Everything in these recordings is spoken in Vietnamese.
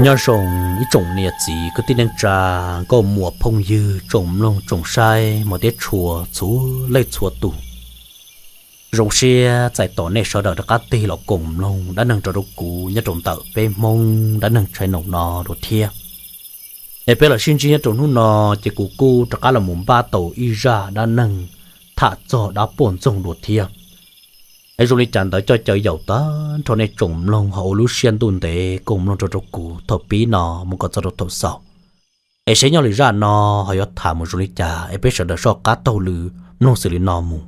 nhân sông ý trồng nè chỉ có tin đang trà có mùa phong dư trồng lông trồng sai mà tết chùa chú lấy chùa tù rồng xe tại tổ này sợ đợi các tì lọ cùng lông đã nâng trò đồ cũ nhá trồng tợ bê mông đã nâng trái nồng nò đồ thia nè bê là xin chi nhá trồng nô nò chỉ cụ cụ trà cá là mùng ba tổ y ra đã nâng thả cho đã bổn dùng đột thiêng ấy rồi chẳng đã cho chơi dầu ta cho nên trùng lòng hậu lũ xuyên tuần để cùng lòng cho cho cụ thọ bí nó một con cho thọ sau ấy sẽ nhau lý ra nó họ yết thả một rồi chả ấy biết sợ đã so cá tàu lư nông xử lý nó mù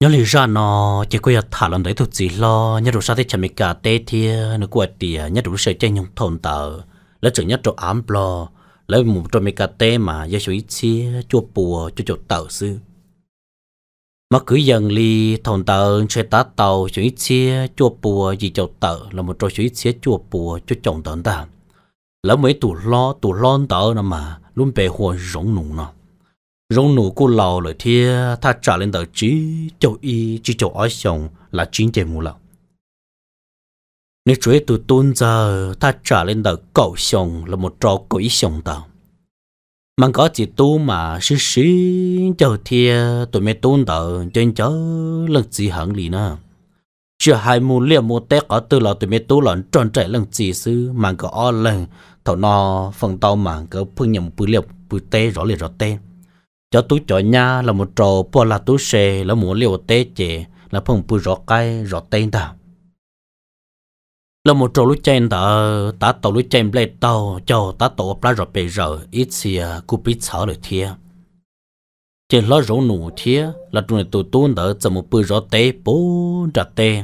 nhớ lý ra nó chỉ có yết thả lần đấy thôi chỉ lo nhớ đủ sao thế chả mấy cả tê thia nó quậy tìa nhớ đủ sợ chơi nhung thôn tờ lỡ chừng nhớ chỗ ám lo lấy một trong mấy cái tê mà gia chủ ít xí chua bùa cho chỗ tàu sư mà cứ dần li thòng tàu chơi tá tàu chủ ít xí chua bùa gì chỗ tàu là một trong chủ ít xí chua bùa cho chồng tàu ta lấy mấy tủ lo tủ lon tàu nó mà luôn bề hồ rộng nụ nó rộng nụ cô lầu rồi thì ta trả lên tàu chí châu y chí châu ói chồng là chính chế mù lầu nếu chú ấy tụ tôn giờ ta trả lên tờ cậu sòng là một trò quỷ sòng tàu mang có chỉ tu mà xí xí chờ thia tụi mẹ tôn tờ trên chớ lần gì hẳn lì nè chưa hai mù liệm mù té có từ là tụi mẹ tu lòn tròn trẻ lần gì sư mang có o lần thầu no phần tàu mà có phương nhầm bự liệm bự tê rõ liệt rõ tê cho tú cho nha là một trò bò là tú xe là mù liều tê chè là phần bự rõ cay rõ tê tao là một trò lúc chen đã đã tổ lúc chen lệ tàu cho đã tổ bà rồi bây giờ ít xì cú bị sợ rồi thia chỉ lo rỗ nụ thia là này tụi tuôn đỡ cho một bữa rõ tê bố trả tê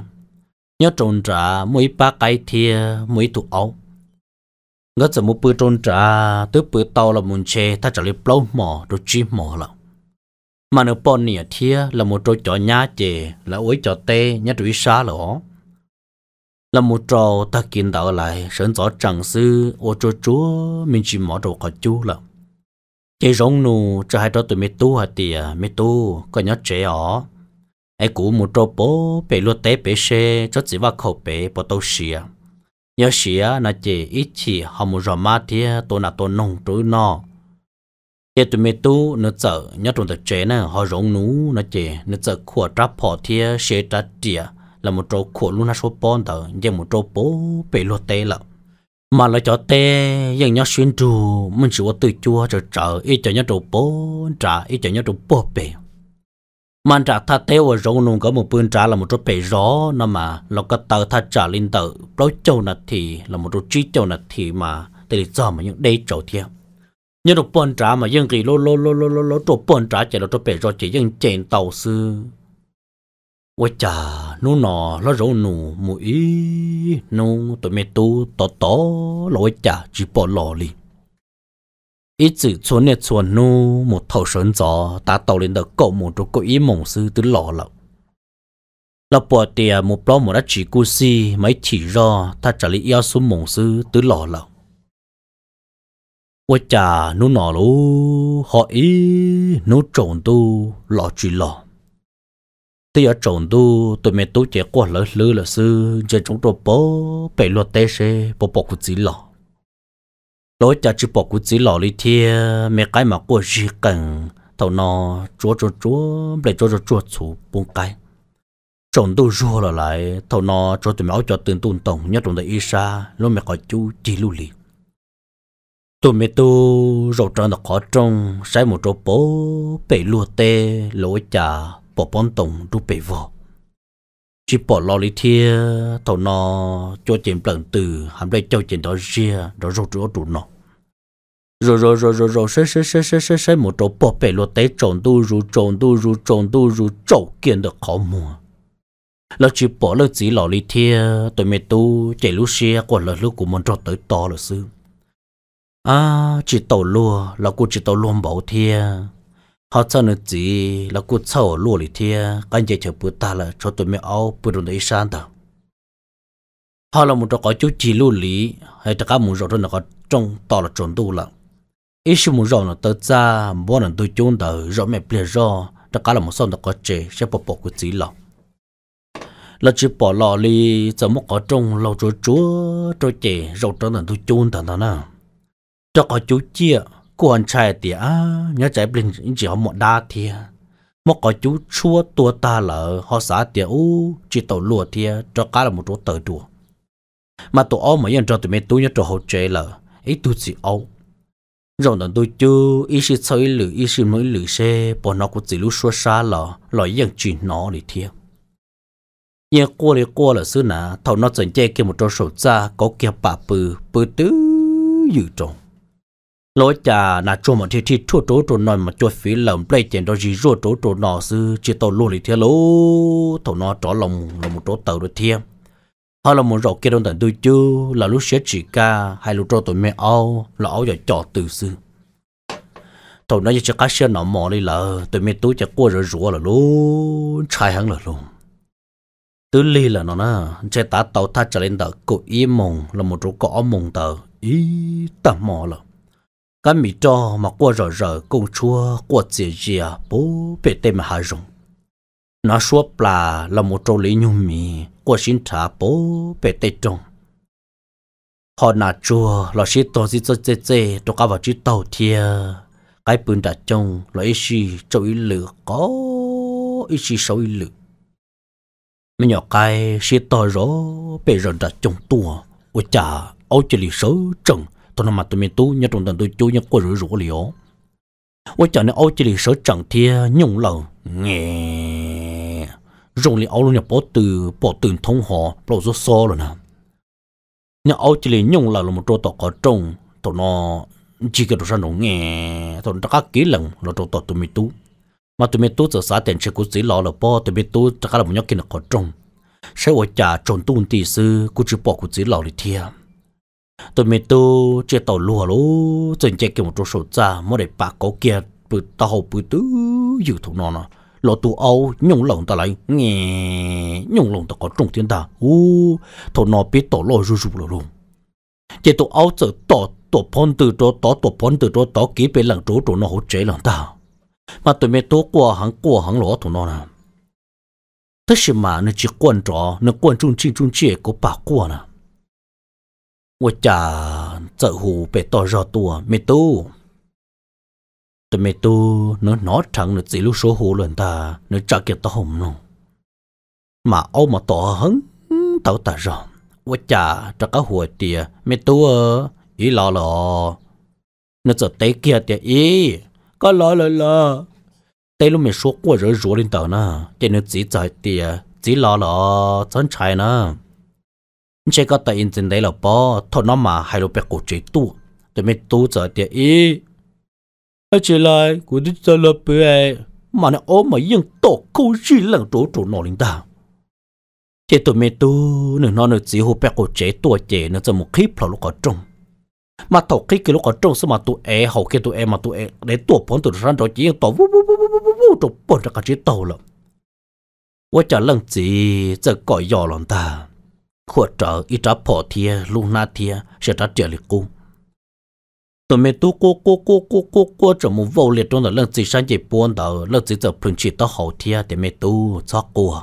nhớ trôn trả mỗi ba cái thia mỗi tụ áo ngất cho một bữa trôn trả tới bữa tàu là muốn chê ta trả lời bâu mỏ rồi chi mỏ lắm mà nếu bọn nỉa thia là một trò chó nhá chè là ối chó tê nhá trụi xá lỏ là một trò ta kiến tạo lại sớm gió chẳng sư ô cho chúa mình chỉ mở đồ khó chú là chế rong nụ cho hai đó tụi mẹ tu hả tìa mẹ tu có nhớ trẻ ó ai cũ một trò bố bể lúa té bể xe cho chỉ vào khẩu bể bỏ tàu xìa nhớ xìa là chỉ ít chỉ họ một rò ma thia tôi là tôi nông trối nọ chế tụi mẹ tu nó sợ nhớ tụi trẻ nè họ rong nụ nó chỉ nó sợ khua tráp họ thia xe trát tìa là một chỗ khổ luôn là số bon tờ giờ một chỗ bố bị lột tê lợ mà là cho tê dân nhớ xuyên trù mình chỉ có từ chua trở trở y cho nhớ chỗ bố trả y cho nhớ chỗ bố bể mà trả tha tê ở rong nung có một bươn trả là một chỗ bể rõ nó mà là cái tờ tha trả lên tờ bố châu nạt thì là một chỗ chi châu nạt thì mà tê do mà những đây chỗ thiệt như đồ bồn trả mà dân kỳ lô lô lô lô lô lô chỗ bồn trả chỉ là chỗ bể rõ chỉ dân chèn tàu xưa 我家奴那老肉奴母一奴对面都多多老我家只包老哩。一直村呢村奴木头绳子，打到领的狗木都狗一猛狮都老了。老婆爹木包木那只故事没提着，他这里要说猛狮都老了。我家奴那路好一奴种都老只老。tôi ở trộn đu tôi mình tổ chỉ qua lớn lớn là sư giờ chúng tôi bố bể luật tê xe bố bố cụ chỉ lọ lối cha chỉ bố cụ chỉ lọ đi thia mẹ cái mà qua gì cần thầu nó chúa chúa chúa bể chúa chúa chúa chủ bông cái trộn đu rùa là lại thầu nó chúa tụi mình cho tiền tuôn tổng nhất trong đời y sa lúc mẹ gọi chú chỉ lưu liền tụi mẹ tu rầu trơn là khó trông sai một chỗ bố bể luật tê lối cha bỏ bón tổng rút bể vỏ chỉ bỏ lo lý thia thầu nó cho chuyện lần từ hàm đây cho chuyện đó ria đó rốt rốt đủ nó rồi rồi rồi rồi rồi sẽ sẽ sẽ sẽ sẽ sẽ một chỗ bỏ bể lo tế trộn tu rú trộn tu rú trộn tu rú trộn kiện được khó mua lo chỉ bỏ lo chỉ lo lý thia tôi mệt tu chạy lú xe còn là lú của mình cho tới to là xưa à chỉ tàu lúa là cô chỉ tàu luôn bảo thia họ cho nó chỉ là cú sầu lúa lì thia cái gì chờ bữa ta là cho tụi mẹ áo bữa đồ đấy sáng ta họ là một trò có chú chỉ lúa lì hay tất cả một rồi nó có trong to là trộn tu là ít xíu một rồi nó tới ra bữa nó tôi chôn tờ rồi mẹ bịa rồi tất cả là một xong nó có chế sẽ bỏ bỏ cái gì lòng là chỉ bỏ lò lì giờ một có trong lâu chúa chúa trôi chế rồi cho nó tôi chôn tờ nó nè cho có chú chia quan trai tía nhớ chạy bình chỉ họ một đa thia một có chú chua tua ta lợ họ xã tiệt u chỉ tàu lùa thia cho cá là một chỗ tờ đùa mà tụi ô mà yên cho tụi mình tôi nhớ cho họ chế lợ ý tôi gì ô rồi đàn tôi chứ ý sĩ chơi lử ý sĩ mới lử xe bỏ nó cũng chỉ lú xua xa lợ lọ yên chỉ nó để thia nhớ qua đi qua là xưa nà thầu nó chỉnh che kia một chỗ sổ ra có kia bà bự bự tứ dự trồng lối chả là chỗ một thiết thiết chỗ chỗ chỗ nói mà chỗ phí lầm play tiền đó gì chỗ chỗ chỗ nọ sư chỉ tàu luôn lì thế lô tàu nó chỗ lòng là một chỗ tàu được thiêm họ là một rổ kia đông tận tôi chứ là lúc sẽ chỉ ca hay lúc chỗ tụi mẹ ao là áo giờ trò từ sư tàu nó chỉ cá xe nó mò đi là tụi mẹ tôi chắc qua rồi rủa là lô trai hắn là luôn tứ ly là nó nè chơi tá tàu ta trở lên tàu cột y mông là một chỗ cỏ mông tàu ý tầm mò là cái mi cho mà qua rờ rờ công chúa qua dì dì à, bố bê tê mà hà rồng nó suốt là là một trâu lý nhung mi qua xin thả bố bê tê trồng họ nà chua là xí tổ xí cho chê chê cho cả vào chiếc tàu thia cái bún đã trông là ý xì cho ý lửa có ý xì sâu ý lửa mình nhỏ cái xí tổ rô bê rộn đã trông tua ôi cha ôi chê lì sâu trông tôi nó mà tôi mình tu như trong tuần tôi chú như quay rủi rủi liệu ôi chả nên ôi chỉ là sở chẳng thia nhung lầu nghe rồi li luôn nhập bỏ từ bỏ từ thông họ bỏ số số rồi nè nhà ôi chỉ là nhung lầu là một chỗ tọt có trồng tụi nó chỉ cái đồ sản nó nghe tụi nó các kỹ lần là chỗ tọt tôi mình tu mà tôi mình tu giờ xã tiền chỉ có chỉ lo là bỏ tôi mình tu chắc là một nhóc kia nó có trồng sẽ ôi trả trốn tu tí sư cũng chỉ bỏ cũng chỉ lo đi thiệt tụi mình tu chơi tàu lùa lú chân chơi kiểu một chỗ sổ ra mới để bà cổ kia bự tàu bự tứ dự thủ nó nó lọ tu âu nhung lồng ta lại nghe nhung lồng ta có trùng thiên ta u thủ nó biết tàu lò rù rù lò luôn chơi tàu âu chơi tàu tàu phun từ chỗ tàu tàu phun từ chỗ tàu kỹ bên lần chỗ chỗ nó hỗ trợ lần ta mà tụi mình tu qua hàng qua hàng lọ thủ nó nè thế mà nó chỉ quan trọng nó quan trung chi trung chi có bà qua nè 我家这户被多少多没多，这没多，那哪长的走路说胡乱的，那咋给到红了？mà ông mà tổ hứng tao ta rồi quá chà cho cá hùa tìa mẹ tu ý lo lo nó giờ té kia tìa ý có lo lo té lúc mẹ số quá rồi rủa lên tàu nè cho nên chỉ chạy tìa chỉ lo lo chân chạy nè chế có tại yên trên đấy là bỏ thôi nó mà hai là bé cổ chế tu để mấy tu giờ thì ý ở chế lại của đi chơi là bé mà nó ôm mà yên tổ câu gì lần chỗ chỗ nó linh ta chế tụi mấy tu nữa nó nữa chỉ hô bé cổ chế tu chế nó cho một clip là lúc có trông mà thầu khi cái lúc có trông sao mà tụi em hầu khi tụi em mà tụi em để tụi bọn tụi ran đó chỉ yên tổ vu vu vu vu vu vu tụi bọn ra cái chế tàu lắm 我叫冷子，这个要冷的。khua trở ít trả phổ thia lu na thia sẽ trả tiền lịch cung tụi mình tu cố cố cố cố cố cố trở muốn vô liệt trong đó lần gì sáng chỉ buồn đó lần gì giờ phun chỉ tao hậu thia để mình tu cho cố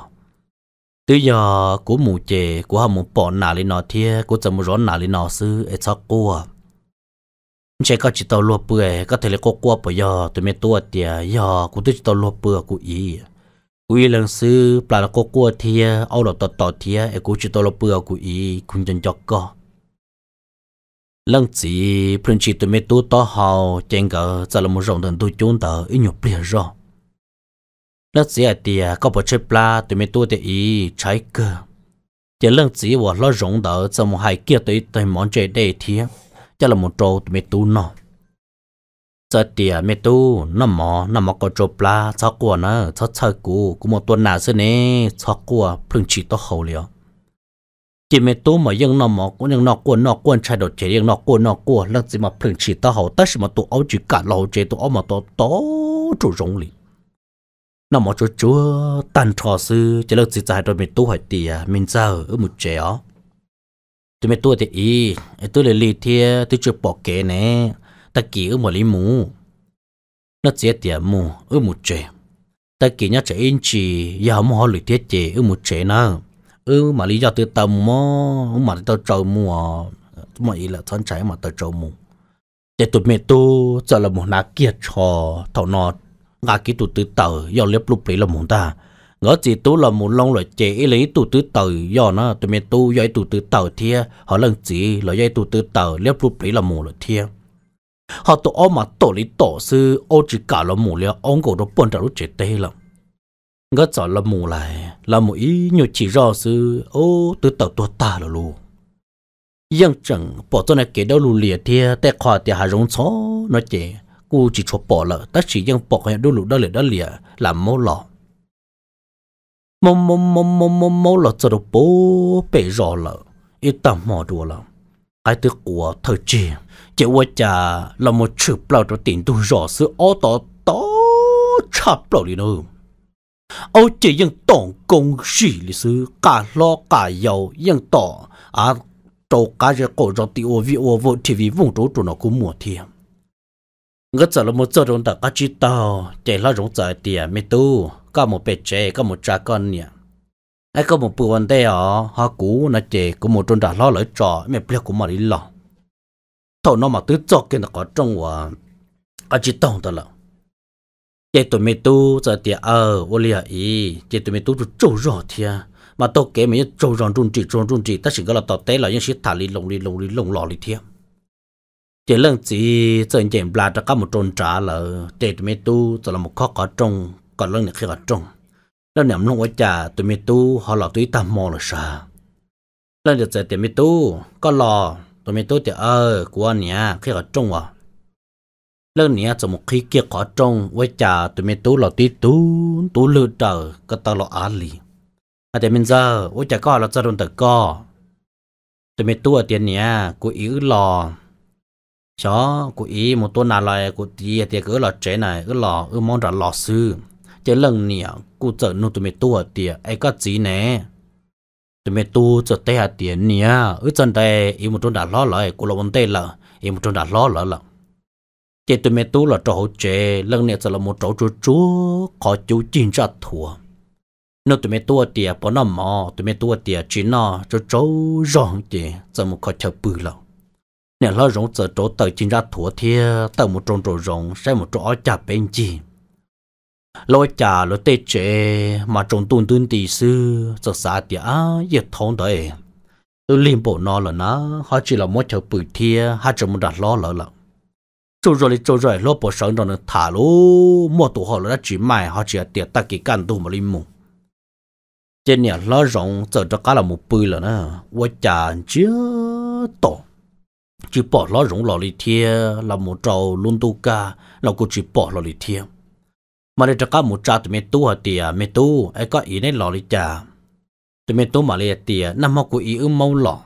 từ giờ cố mù chè cố hàm muốn bỏ nà lên nó thia cố trở muốn rón nà lên nó sư để cho cố chế có chỉ tao lúa bưởi có thể là cố cố bây giờ tụi mình tu ở tiề giờ cố tự chỉ tao lúa bưởi cố ý uy lần sư bà là cô cua thia âu đọc tọt tọt thia e cú chỉ tôi là bữa cú ý cũng chân chọc co lần chỉ phần chỉ tụi mình tu to hào chèn gỡ giờ là một rộng thần tu chúng ta ít nhục bìa rõ lần chỉ à tia có bộ chơi pla tụi mình tu để ý trái cơ chỉ lần chỉ và lo rộng đỡ giờ một hai kia tụi tụi món chơi đây thia cho là một trâu tụi mình tu nọ giờ tiệt mẹ tu nó mò nó mò có chụp la cho của nó cho chơi cũ cũng một tuần nào xưa nè cho của phun chỉ to hậu liều chỉ mẹ tu mà ยัง nó mò cũng ยัง nó của nó của trai đồ chế ยัง nó của nó của lắc gì mà phun chỉ to hậu tất mà tụ áo chỉ cả lầu chế tụ áo mà to to chủ lì nó mò chú chú tan trò sư chỉ lắc gì trái rồi mẹ tu tiệt mình ở một chế ó tụi mẹ tu thì ý tụi lì lì thì nè ta kì ở một lý mù nó chế tiền mù ở một chế ta kì nhá chế in chỉ giờ không họ lười thiết chế ư một chế nữa ư mà lý do từ tầm mò mà tao trâu mù à. mà ý là thân trái mà tao trâu mù để tụi mẹ tu cho là một nà kia trò thầu nó ngà kỹ tụi từ tờ do liếp lúc lấy là muốn ta ngỡ chỉ tu là một lông loại chế lý tụi từ tờ do nó tụi mẹ tu do tụi từ tờ thia họ lần chỉ là do tụi từ tờ liếp lúc lấy là một là thia họ tổ ông mà tổ lý tổ sư ô chỉ cả là mù liều ông cổ đó bọn trả lúc chết tê lắm ngất sợ là mù lại là mù ý nhiều chỉ rõ sư ô từ tàu tua ta là lù dân chẳng bỏ cho này kể đâu lù lìa thia tê khoa tê hà rong chó nó chê cô chỉ cho bỏ lợ tất chỉ dân bỏ hẹn đôi lù đó lìa đó lìa làm mô lọ mô mô mô mô mô mô lọ cho đồ bố bể rõ lợ ít tầm mò đùa lắm cái tức của thời chiều chỉ qua chả là một chữ bao cho tiền tu rõ sự ô tô to chả bao đi nữa ô chỉ những tổng công sự lịch sử cả lo cả giàu những tổ à tổ cá giờ cổ cho tiêu ô vi ô vô thì vì vùng chỗ chỗ nó cũng mua thêm, ngất giờ là một giờ đồng đã cá chi tàu chạy là rong giờ tiền mê tu cả một bề chế cả một cha con nè, ai có một bữa ăn đây họ cú nó chạy có một trôn đã lo lỡ trò mẹ biết cũng mà đi lòng thầu nó mà tứ cho cái nó có trong và ở chỉ tông đó là chế tụi mình tu giờ thì ờ ô liệt ý chế tụi mình tu tu trâu rõ thì mà tôi kể mình trâu rõ trung trị trâu trung trị ta chỉ có là tao tới là những thứ thả li, lồng li, lồng li, lồng lò lì thiêm chế lần chỉ giờ anh là cho các một trôn trả là chế tụi mình tu giờ là một khó có trong còn lần này khi có trong lần này không có trả tụi mình tu họ là tụi tam mò là sao lần này giờ tụi mình tu có lò tụi mình tôi thì ờ của nhà khi ở à lớn nhà cho một khi kia có trong với cha tụi mình tôi là tí tú tú lừa cái tao là ăn à thì mình giờ với cha có là cho đồn tự tụi mình tôi ở tiền nhà của yếu lò chó của ý một tuần nào lại của tí à, thì cứ là trẻ này cứ lò cứ mong ra lò sư chứ lần nhà của chợ nô tụi mình tôi ở ai có gì nè tụi mày tu cho tê hạt tiền nè ở chân đây em một trong đã lo lại của lo vấn đề là em một trong đã lo lại là chế tụi mày tu là trò chế lần này sẽ là một chỗ chú chú có chú chín ra thua nó tụi mày tu thì bỏ nó mò tụi mày tu thì chỉ nó cho cháu rong thì sẽ một khó chờ bự lắm nè lo rong sẽ chỗ tờ chính ra thua thì tờ một trong trò rong sẽ một chỗ chả bên chi lôi chả lôi tê chế mà trong tuôn tuôn tì sư sợ xa á yết thông đấy tôi liên bộ nó là nó họ chỉ là một chầu bự thia hai chầu một đặt lo lỡ lợ chỗ rồi chỗ rồi lo bộ sống đó nó thả lô mua tủ họ là chỉ mày họ chỉ là tiệt ta kỳ căn tu mà linh mù trên nhà lo rộng giờ cho cá là một bự là nó quá chả chưa tổ chỉ bỏ lo rộng lo lì thia là một trâu luôn tu ca là cô chỉ bỏ lo lì thia mà lấy cả một trà tụi mình tu hả tiề mình tu ai có ý này lò đi chả tụi mình tu mà lấy tiề năm học của ý ư mau lò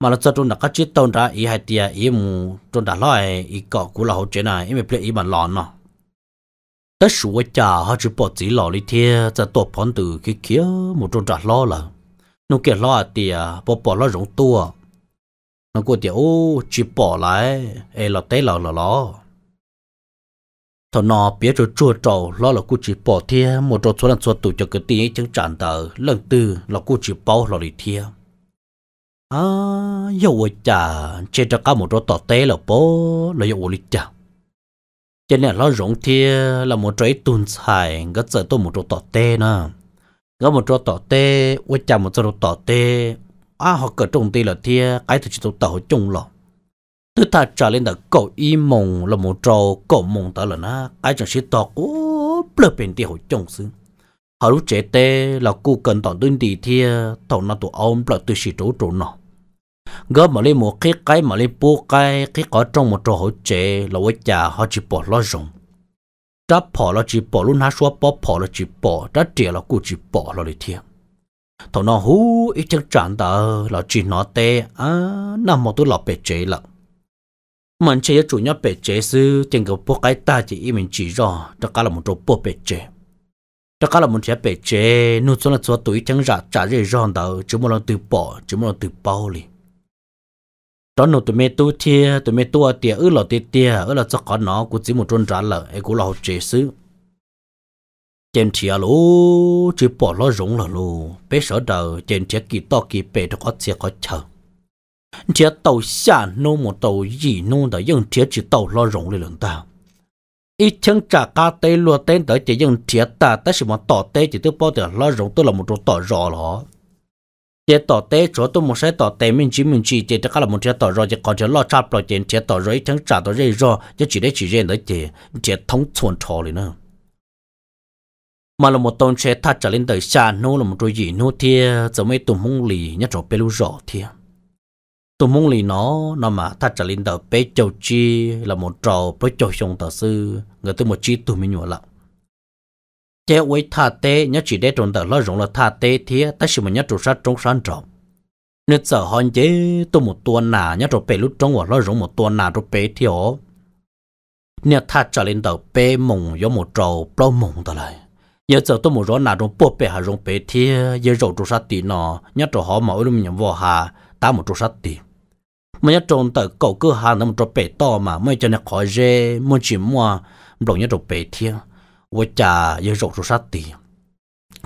mà là cho tôi đã có chiếc tàu ra ý hai tiề ý mù tôi đã nói ý cú của lò chuyện này ý mình phải ý mà lò nó. tất sủa chả họ chỉ bỏ chỉ lò đi thiê cho tổ phón từ cái kia một tôi đã lò là nó kia lò tiề bỏ bỏ lò rộng tua nó của tiề ô chỉ bỏ lại ai là té lò lò lò thọ nọ bia cho chua trầu lo là cô chỉ bỏ thia một trò số lần số tụ cho cái tí chẳng chản tờ lần tư là cô chỉ bao lo đi thia à yêu chả chế cho cả một trò tọt té là bố là yêu lịch chả trên này lo rộng thia là một trái tuần xài gấp giờ tôi một trò tọt té nè gấp một trò tọt té quay chả một trò tọt té à họ cỡ trong tí là thia cái thứ chỉ tụ tàu trong lòng tức ta trả lên là cổ y mộng là một trò cổ mộng ta là na ai chẳng biết tọt ô bờ bên đi hồi trông xứ họ lúc trẻ tê là cô cần tỏ đơn đi thia tàu nó tụ ông bờ tôi xì trốn trổ nọ gỡ mà lên một cái cái mà lên bố cái cái có trong một trò hồi trẻ là với cha họ chỉ bỏ lo rồng đã bỏ là chỉ bỏ luôn há xóa bỏ bỏ là chỉ bỏ đã trẻ là cô chỉ bỏ là đi thia thằng nó hú ít chắc chắn đó là chỉ nó tê à nằm một tôi là bề chế lặng mình chơi chủ nhau bể chế sư tiền cầu bố cái ta chỉ mình chỉ rõ đó cả là một chỗ bố bể chế đó cả là một chỗ bể chế nụ cho là cho tuổi chẳng ra trả gì rõ đâu chỉ muốn lần từ bỏ chỉ muốn lần từ bỏ đi. đó nụ tụi mẹ tu thia tụi mẹ tu tiệt ư là tiệt tiệt ư là cho có nó cũng chỉ một trôn trả lời ấy cũng là chế sư chèn chia lú chỉ bỏ nó rủng là lô, bé sợ đâu, chèn chia kỳ to kỳ bể đó có chia có chờ chế tàu xả nô một tàu gì nô đó nhưng chế chỉ tàu lo rộng lên lần ta ít trả cá tê lúa tên tới chỉ nhưng chế ta ta chỉ mà tỏ chỉ tôi bao lo rộng tôi là một chỗ tỏ rõ đó chế tỏ tê chỗ tôi một sẽ tỏ tê mình chỉ mình chỉ chế chắc là một chế tỏ rõ chỉ còn chế lo chắp rồi chế chế tỏ rõ ít trả tỏ rơi rõ chứ chỉ để chỉ riêng đấy chế chế thống chuẩn trò lên mà là một tôn xe thắt trở lên tới xa nô là một chỗ gì nô thì giờ mấy tụi mông lì nhất chỗ bê lú rõ thiệt tôi muốn lì nó nó mà thắt chặt lên đầu bé châu chi là một trò bé châu sông tờ sư người tôi một chi tôi mới nhổ lặng chế quấy thà tê nhớ chỉ để trốn tờ lo rộng là thà tê thì ta chỉ một nhớ trụ sát trống sáng trọng nếu sợ hòn chế tôi một tuần nà nhớ trụ bé lúc trống hoặc lo rộng một tuần nà trụ bé thì ó nếu thắt chặt lên đầu bé mùng do một trò bao mùng tờ lại giờ giờ tôi một rõ nà rộng bộ bé hà rộng bé thì giờ rộng trụ sát tí nó nhớ trụ họ mà ôi lúc mình nhầm vô hà ta một chỗ sát đi, mà nhớ trộn tới cầu cửa hàng nằm chỗ bể to mà mới cho nó khỏi dê muốn chỉ mua đồng nhớ chỗ bể thiêng, vô trà giờ rộng chỗ sát đi.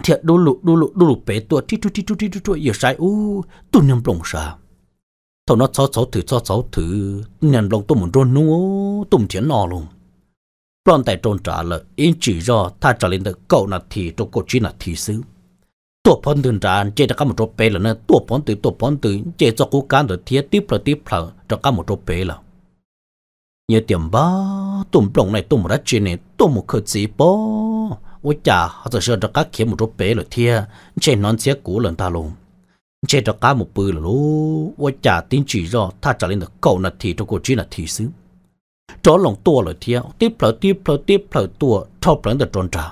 thiệt đu lụ đu lụ đu lụ bể tua tí tu tí tu tí tu tu giờ sai ú, tu nhầm đồng sa Thôi nó cháu cháu thử cháu cháu thử nhận đồng tôi muốn trôn nú tụm chiến nọ luôn Bọn tại trôn trả lời yên chỉ do ta trả lên được cậu là thì cho cổ chỉ là thì xứ ตัวพอนถึงจานเจจะก้าหมดจบไปแล้วนะตัวพอนถึงตัวพอนถึงเจจะกูการตัวเทียติปลาติปลาจะก้าหมดจบไปแล้วเนี่ยเตียมบ้าตุ่มปลงในตุ่มรัชเจเนี่ยตุ่มเกิดสีปอว่าจ่าเขาจะเชื่อจะก้าเขียนหมดจบไปเลยเทียเจนอนเสียกูหลังตาลงเจจะก้าหมดปืนแล้วว่าจ่าติ้นจีรอถ้าจะเล่นเก่านาทีจะกูจีนาทีซื้อจ้อลงตัวเลยเทียติปลาติปลาติปลาตัวเท่าเปลืองแต่จนจ่า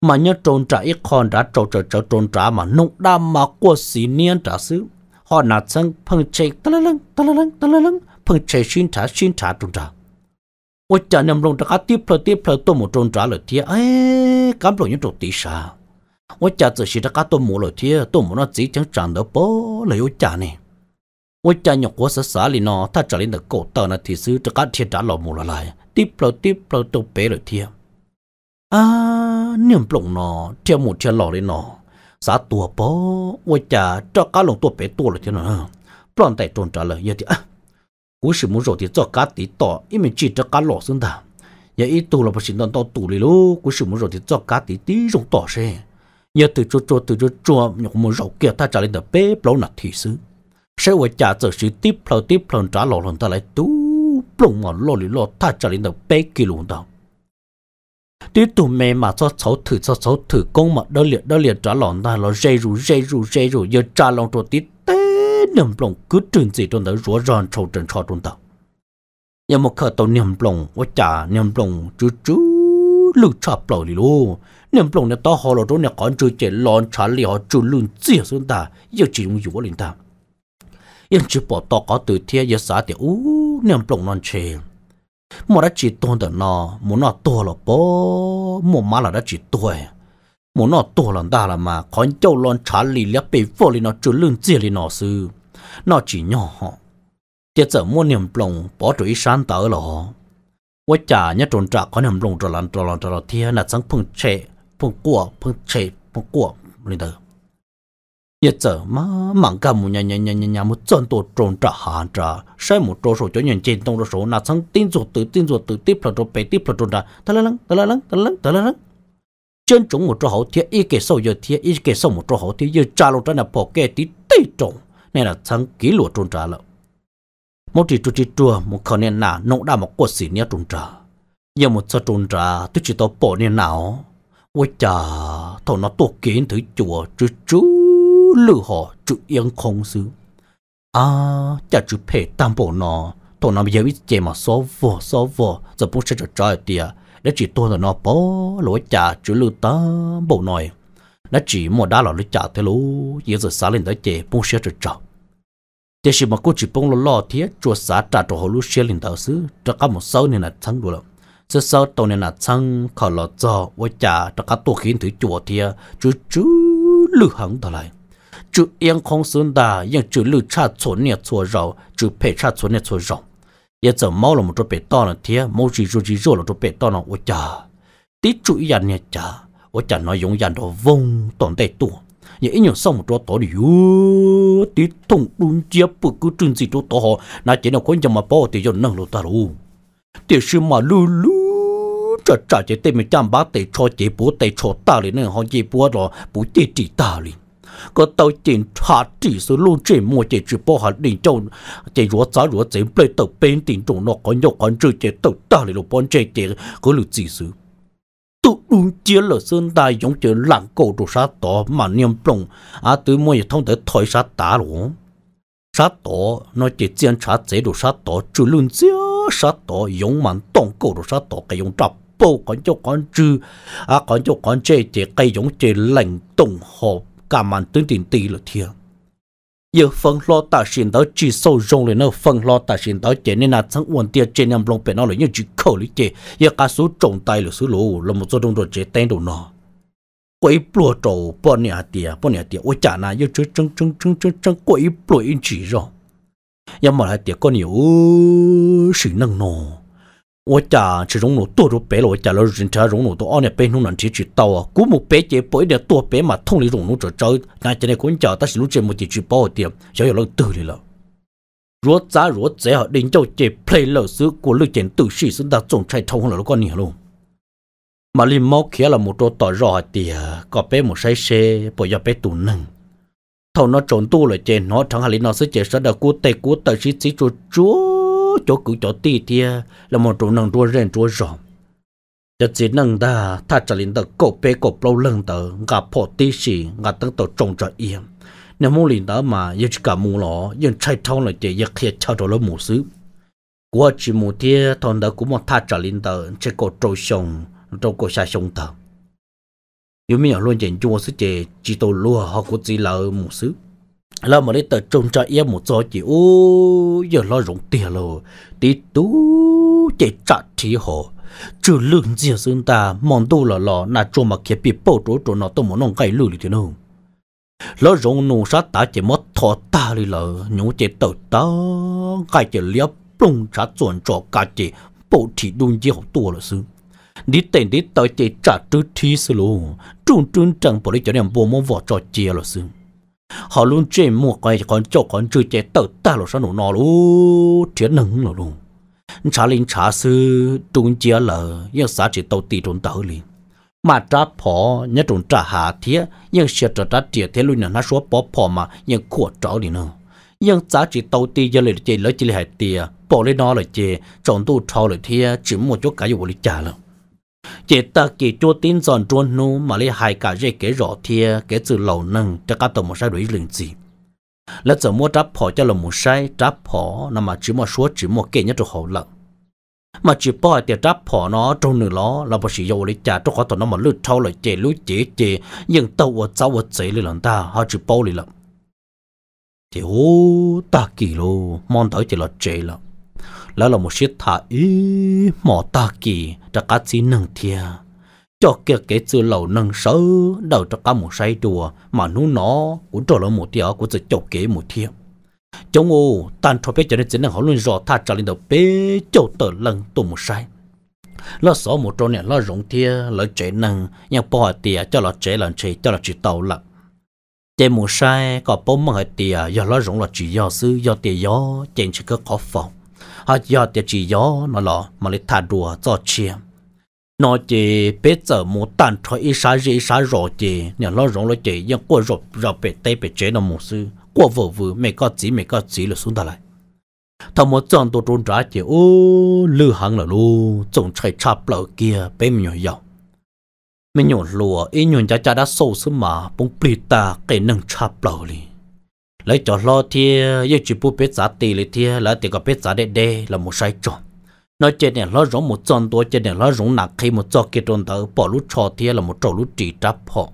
mà nhớ trôn trả ít con đã trâu trở trở trôn trả mà nông đam mà của xí niên trả xứ họ nạt sang phăng chạy tơ lăng tơ lăng tơ lăng phăng chạy xin trả xin trả trôn trả ôi chả nằm rong đã tiếp lời tiếp lời tôi một trôn trả lời thiệt ấy cảm động những trốn tí sa ôi cha tự xí đã tôi một lời thiệt tôi một nó chỉ chẳng trả đỡ bố lời ôi cha này ôi chả nhọc quá sợ xa liền nó ta trở lên được cổ tờ là thì xứ đã cá trả lò mù lại tiếp lời tiếp lời tôi bé lời thiệt à niệm plong nó theo một theo lò lên nó giá tua bó ôi chả cho cá lồng tua bé tua rồi thế nào plong tại trốn trả lời giờ dạ thì à cú sự muốn rồi thì cho cá tí tỏ ý mình chỉ cho cá lò xuống ta giờ dạ ý tu là bác xin đón tao tu đi lú cú sử muốn rồi thì cho cá tí tí rong tỏ xe giờ dạ từ chỗ chỗ từ chỗ chỗ nhục muốn rồi kia ta trả lên được bé plong nạt thị sứ sẽ ôi chả giờ sự tiếp plong tiếp plong trả lò lần ta lại tu plong mà lò lì lò ta trả lên được bé kia luôn tao tí tụ mẹ mà cho cháu thử cho cháu thử công mà đó liệt đó liệt trả lòng ta nó dây rủ dây rủ dây rủ giờ trả lòng cho tí té niệm lòng cứ trường gì trong đó rõ ràng trâu trần cho trong đó giờ một khờ tàu niệm lòng quá trả niệm lòng chú chú lưu chập lòng đi lô niệm lòng này tao họ là chỗ này còn chưa chết lon trả lì họ chú luôn chia xuống ta giờ chỉ dùng dũa lên ta yên chỉ bỏ tao có từ thiệt giờ xả thì u niệm lòng non chèn mà ra chỉ tuôn được nó muốn nó to là bố muốn má là ra chỉ tuổi muốn nó to là ta là mà có châu lon chả lì lẽ bị vô lì nó chủ lương chia lì nó sư nó chỉ nhỏ tiết giờ mua niềm lòng bỏ trụ ý sáng tớ là họ quá chả nhớ trốn trả có niềm lòng trở lần trở lần trở lần thiên là chẳng phun chế phun của phun chế phun của lên tới nhất giờ mà một một một nhà nhà nhà nhà nhà trận tụt trả trả hàng sai chỗ chỗ chỗ số số trên tin tin từ từ tiếp tiếp là là trên chúng một chỗ hậu thiết ít cái sau giờ thiết ít cái sau một chỗ hậu thiết giờ trả luôn cho là bỏ cái tí tây trồng nên là thằng ký luật trôn trả lộ một chỉ chút chỉ chua một khẩu nên là nổ đa một quật xỉ nia trôn trả giờ một sợ trôn trả tôi chỉ tao bỏ nên nào ôi trả thằng nó tổ kiến thứ chùa chứ chú lữ họ chữ yên không xứ à chả chữ phê tam bộ nó tổ nó giờ ít chè mà số vò số vò giờ bút sẽ trở trời tiệt để chỉ tôi là nó bó lối chả chữ lữ ta bộ nói nó chỉ một đá là lối chả thế lú giờ giờ xả lên tới chè bút sẽ trở trời thế thì mà cô chỉ bông lo lo thế chùa xả trả cho họ lú sẽ lên tới xứ trở cả một sau nên là thắng được sau sau tàu nên là thắng khỏi lo cho với chả trở cả tổ khiến thứ chùa thì chú chú lữ hẳn trở lại chú yên không xuân đà yên chú lưu cha chuẩn nè, chua rầu chú phê cha chuẩn nè, chua rầu yên giờ mau là một chỗ bể to là thế mau chỉ chú chỉ rồi là chỗ bể to là ôi chà tí chú yên nè chà ô chà nói giống yên đó vông toàn đầy tu yên nhiều xong một chỗ tổ đi yu tí thùng đun chia bự cứ trưng gì chỗ tổ họ nãy chỉ là con chồng mà bỏ thì giờ nâng lô ta luôn tiểu sư mà lu lu chả trả chế tên mình chăm bác tệ cho chế bố tệ cho ta lên nên họ chỉ bố rồi bố chế chỉ ta lên có tàu chỉnh thả chỉ số luôn chỉ mua chỉ chỉ bó hạt đình trâu chỉ rửa giá rửa chỉ play tàu bên đỉnh trâu nó có nhiều con chơi chỉ tàu ta lại lo bón chơi chỉ có lựa chỉ số tụ luôn chia là sơn đài giống như làng cổ đồ sát đó mà niêm plong à từ mua thông tới thổi sát tá luôn sát tổ nó chỉ chiến sát chế đồ sát tổ trừ luôn chia sát tổ giống mặn tông cổ đồ sát tổ cái giống trọc bộ con cho con trừ à con cho con chế chế cái giống chế lành tổng hợp cảm ơn tuyên tiền là thiệt giờ phần lo ta xin đó chỉ sâu rong lên nó phần lo ta xin đó chỉ nên là thằng uốn tiệt trên nhầm lòng bên nó là những chữ khẩu lý chế giờ cả số trọng tài là số lỗ là một số đông rồi chế tên đồ nó quỷ bùa trầu bọn nhà tiệt bọn nhà tiệt ôi chả nào giờ chơi trứng trứng trứng trứng trứng quỷ bùa chỉ rồi giờ mà lại tiệt nhiều sự năng nổ 我家只容我多入白了，我家了人家容我多二年白弄人只知道啊，古木白节白一点多白嘛，通里容我这招，那今天公家但是路节目就去包点，小有人道理了。若咋若这样，人家这 play 老师过了件都是是那总裁偷了个你了。mà li mau kia là một đôi tỏi rõ thì có bé một say xe bỏ vào bé tủ nâng thầu nó trốn tu lại chè nó chẳng hạn li nó sẽ chè sẽ đã cú tay cú tay chỉ chỉ chú chúa chỗ cứ chỗ tì tia là một chỗ nâng đua rèn đua rộng giờ chỉ nâng ta ta trở lên tờ cổ bê cổ lâu lưng tờ ngà phổ tì xì ngà tăng tờ trồng trở yên nếu muốn liền đó mà giờ chỉ gà mù lọ giờ chạy thâu là chỉ giờ kia chào đồ lỡ mù xứ của chỉ mù tia thon đó cũng một ta trở lên tờ chỉ cổ trâu sông trâu cổ xa sông tờ nếu mình ở luôn chuyện chua xứ chỉ chỉ tổ lúa họ cũng chỉ là mù xứ là mà lấy tờ trông cho em một gió chỉ ô giờ lo rụng tiền lô tí tú chạy trả trí hồ trừ lương gì xương ta mòn đủ là lò na trộm mà kia bị bổ trố trộn nó tôi muốn nông cây lưu thì nó lo rụng nụ sát ta chỉ mất thọ ta đi lợ nhũ chỉ tờ ta cái chỉ liếc bùng trả chuẩn cho cái chỉ bộ thị đun gì học tu là xương đi tên đi tờ chỉ trả trừ thi xứ lô trung trung chẳng bỏ đi cho nên bộ môn vỏ trò chia là xương họ luôn chơi mua quay còn chỗ còn chơi chơi tớ ta lo sao nó lu chuyện nâng nó luôn trả linh trả sư trung chia lờ nhưng xã chỉ tàu tì trốn tàu liền mà trả phò nhất trốn trả hạ thế nhưng sẽ trả trả tiền thế luôn là nó số bỏ phò mà nhưng của trở liền nữa nhưng giá trị đầu tiên giờ lại chơi lấy chỉ là tiền bỏ lên nó lại chơi chọn tu trâu lại thế chỉ một chỗ cái vụ lý trả luôn chỉ ta kỳ cho tin giòn chua nu mà lấy hai cả dây kế rõ thia kế từ lâu nâng cho các tổ một sai đuổi lừng gì lấy giờ mua đáp họ cho là một sai đáp họ nằm mà chỉ một số chỉ một kệ nhất trong hậu lận mà chỉ bỏ thì đáp họ nó trong nửa nó là bác sĩ dầu lấy trả cho khó tàu nó mà lướt thâu lại chè lướt chè chè nhưng tàu ở cháu ở chè lấy lần ta họ chỉ bỏ lấy lận thì ô ta kỳ lô mong tới chỉ là chè lận lỡ là một chiếc thả ý mỏ ta kỳ cho cá chí nâng thia cho kia kế chữ lẩu nâng sớ đầu cho cá một say đùa mà nó nó cũng cho lẩu một tia của chữ chậu kế một thia chống ô tan cho biết cho nên chỉ năng họ luôn rõ tha trả lên đầu bé chậu tờ lần tụ một say lỡ sợ một trâu này lo rụng thia lo chế năng nhưng bỏ tia cho lỡ chế lần chế cho lỡ chỉ tàu lận chế một sai có bốn mươi tia do lỡ rụng là chỉ do sư do tia do trên chỉ có khó phòng họ giờ tiệt chỉ gió nó lo mà lại thả đùa cho chia nó chỉ biết giờ muốn tàn cho ít sa gì sa rồi chỉ nhà lo rộng lo chỉ nhưng qua rồi rồi bị tay bị chế nó một sư qua vừa vừa mấy có gì mấy có gì là xuống ta lại thằng một chọn đồ trốn trả chỉ ô lư hàng là lu trồng trái chạp lỡ kia bé mình nhỏ giàu mình nhỏ lùa ý nhỏ cha cha đã sâu sớm mà bông ta cái nâng chạp lỡ liền lấy cho lo thì yêu chỉ bu biết giá tỷ lệ thì là tiền có biết giá đê đê là một sai trộn nói trên này lo rộng một tròn tua trên này lo rộng nặng khi một trò kia tròn tới bỏ lút trò thì là một trò lút chỉ tráp họ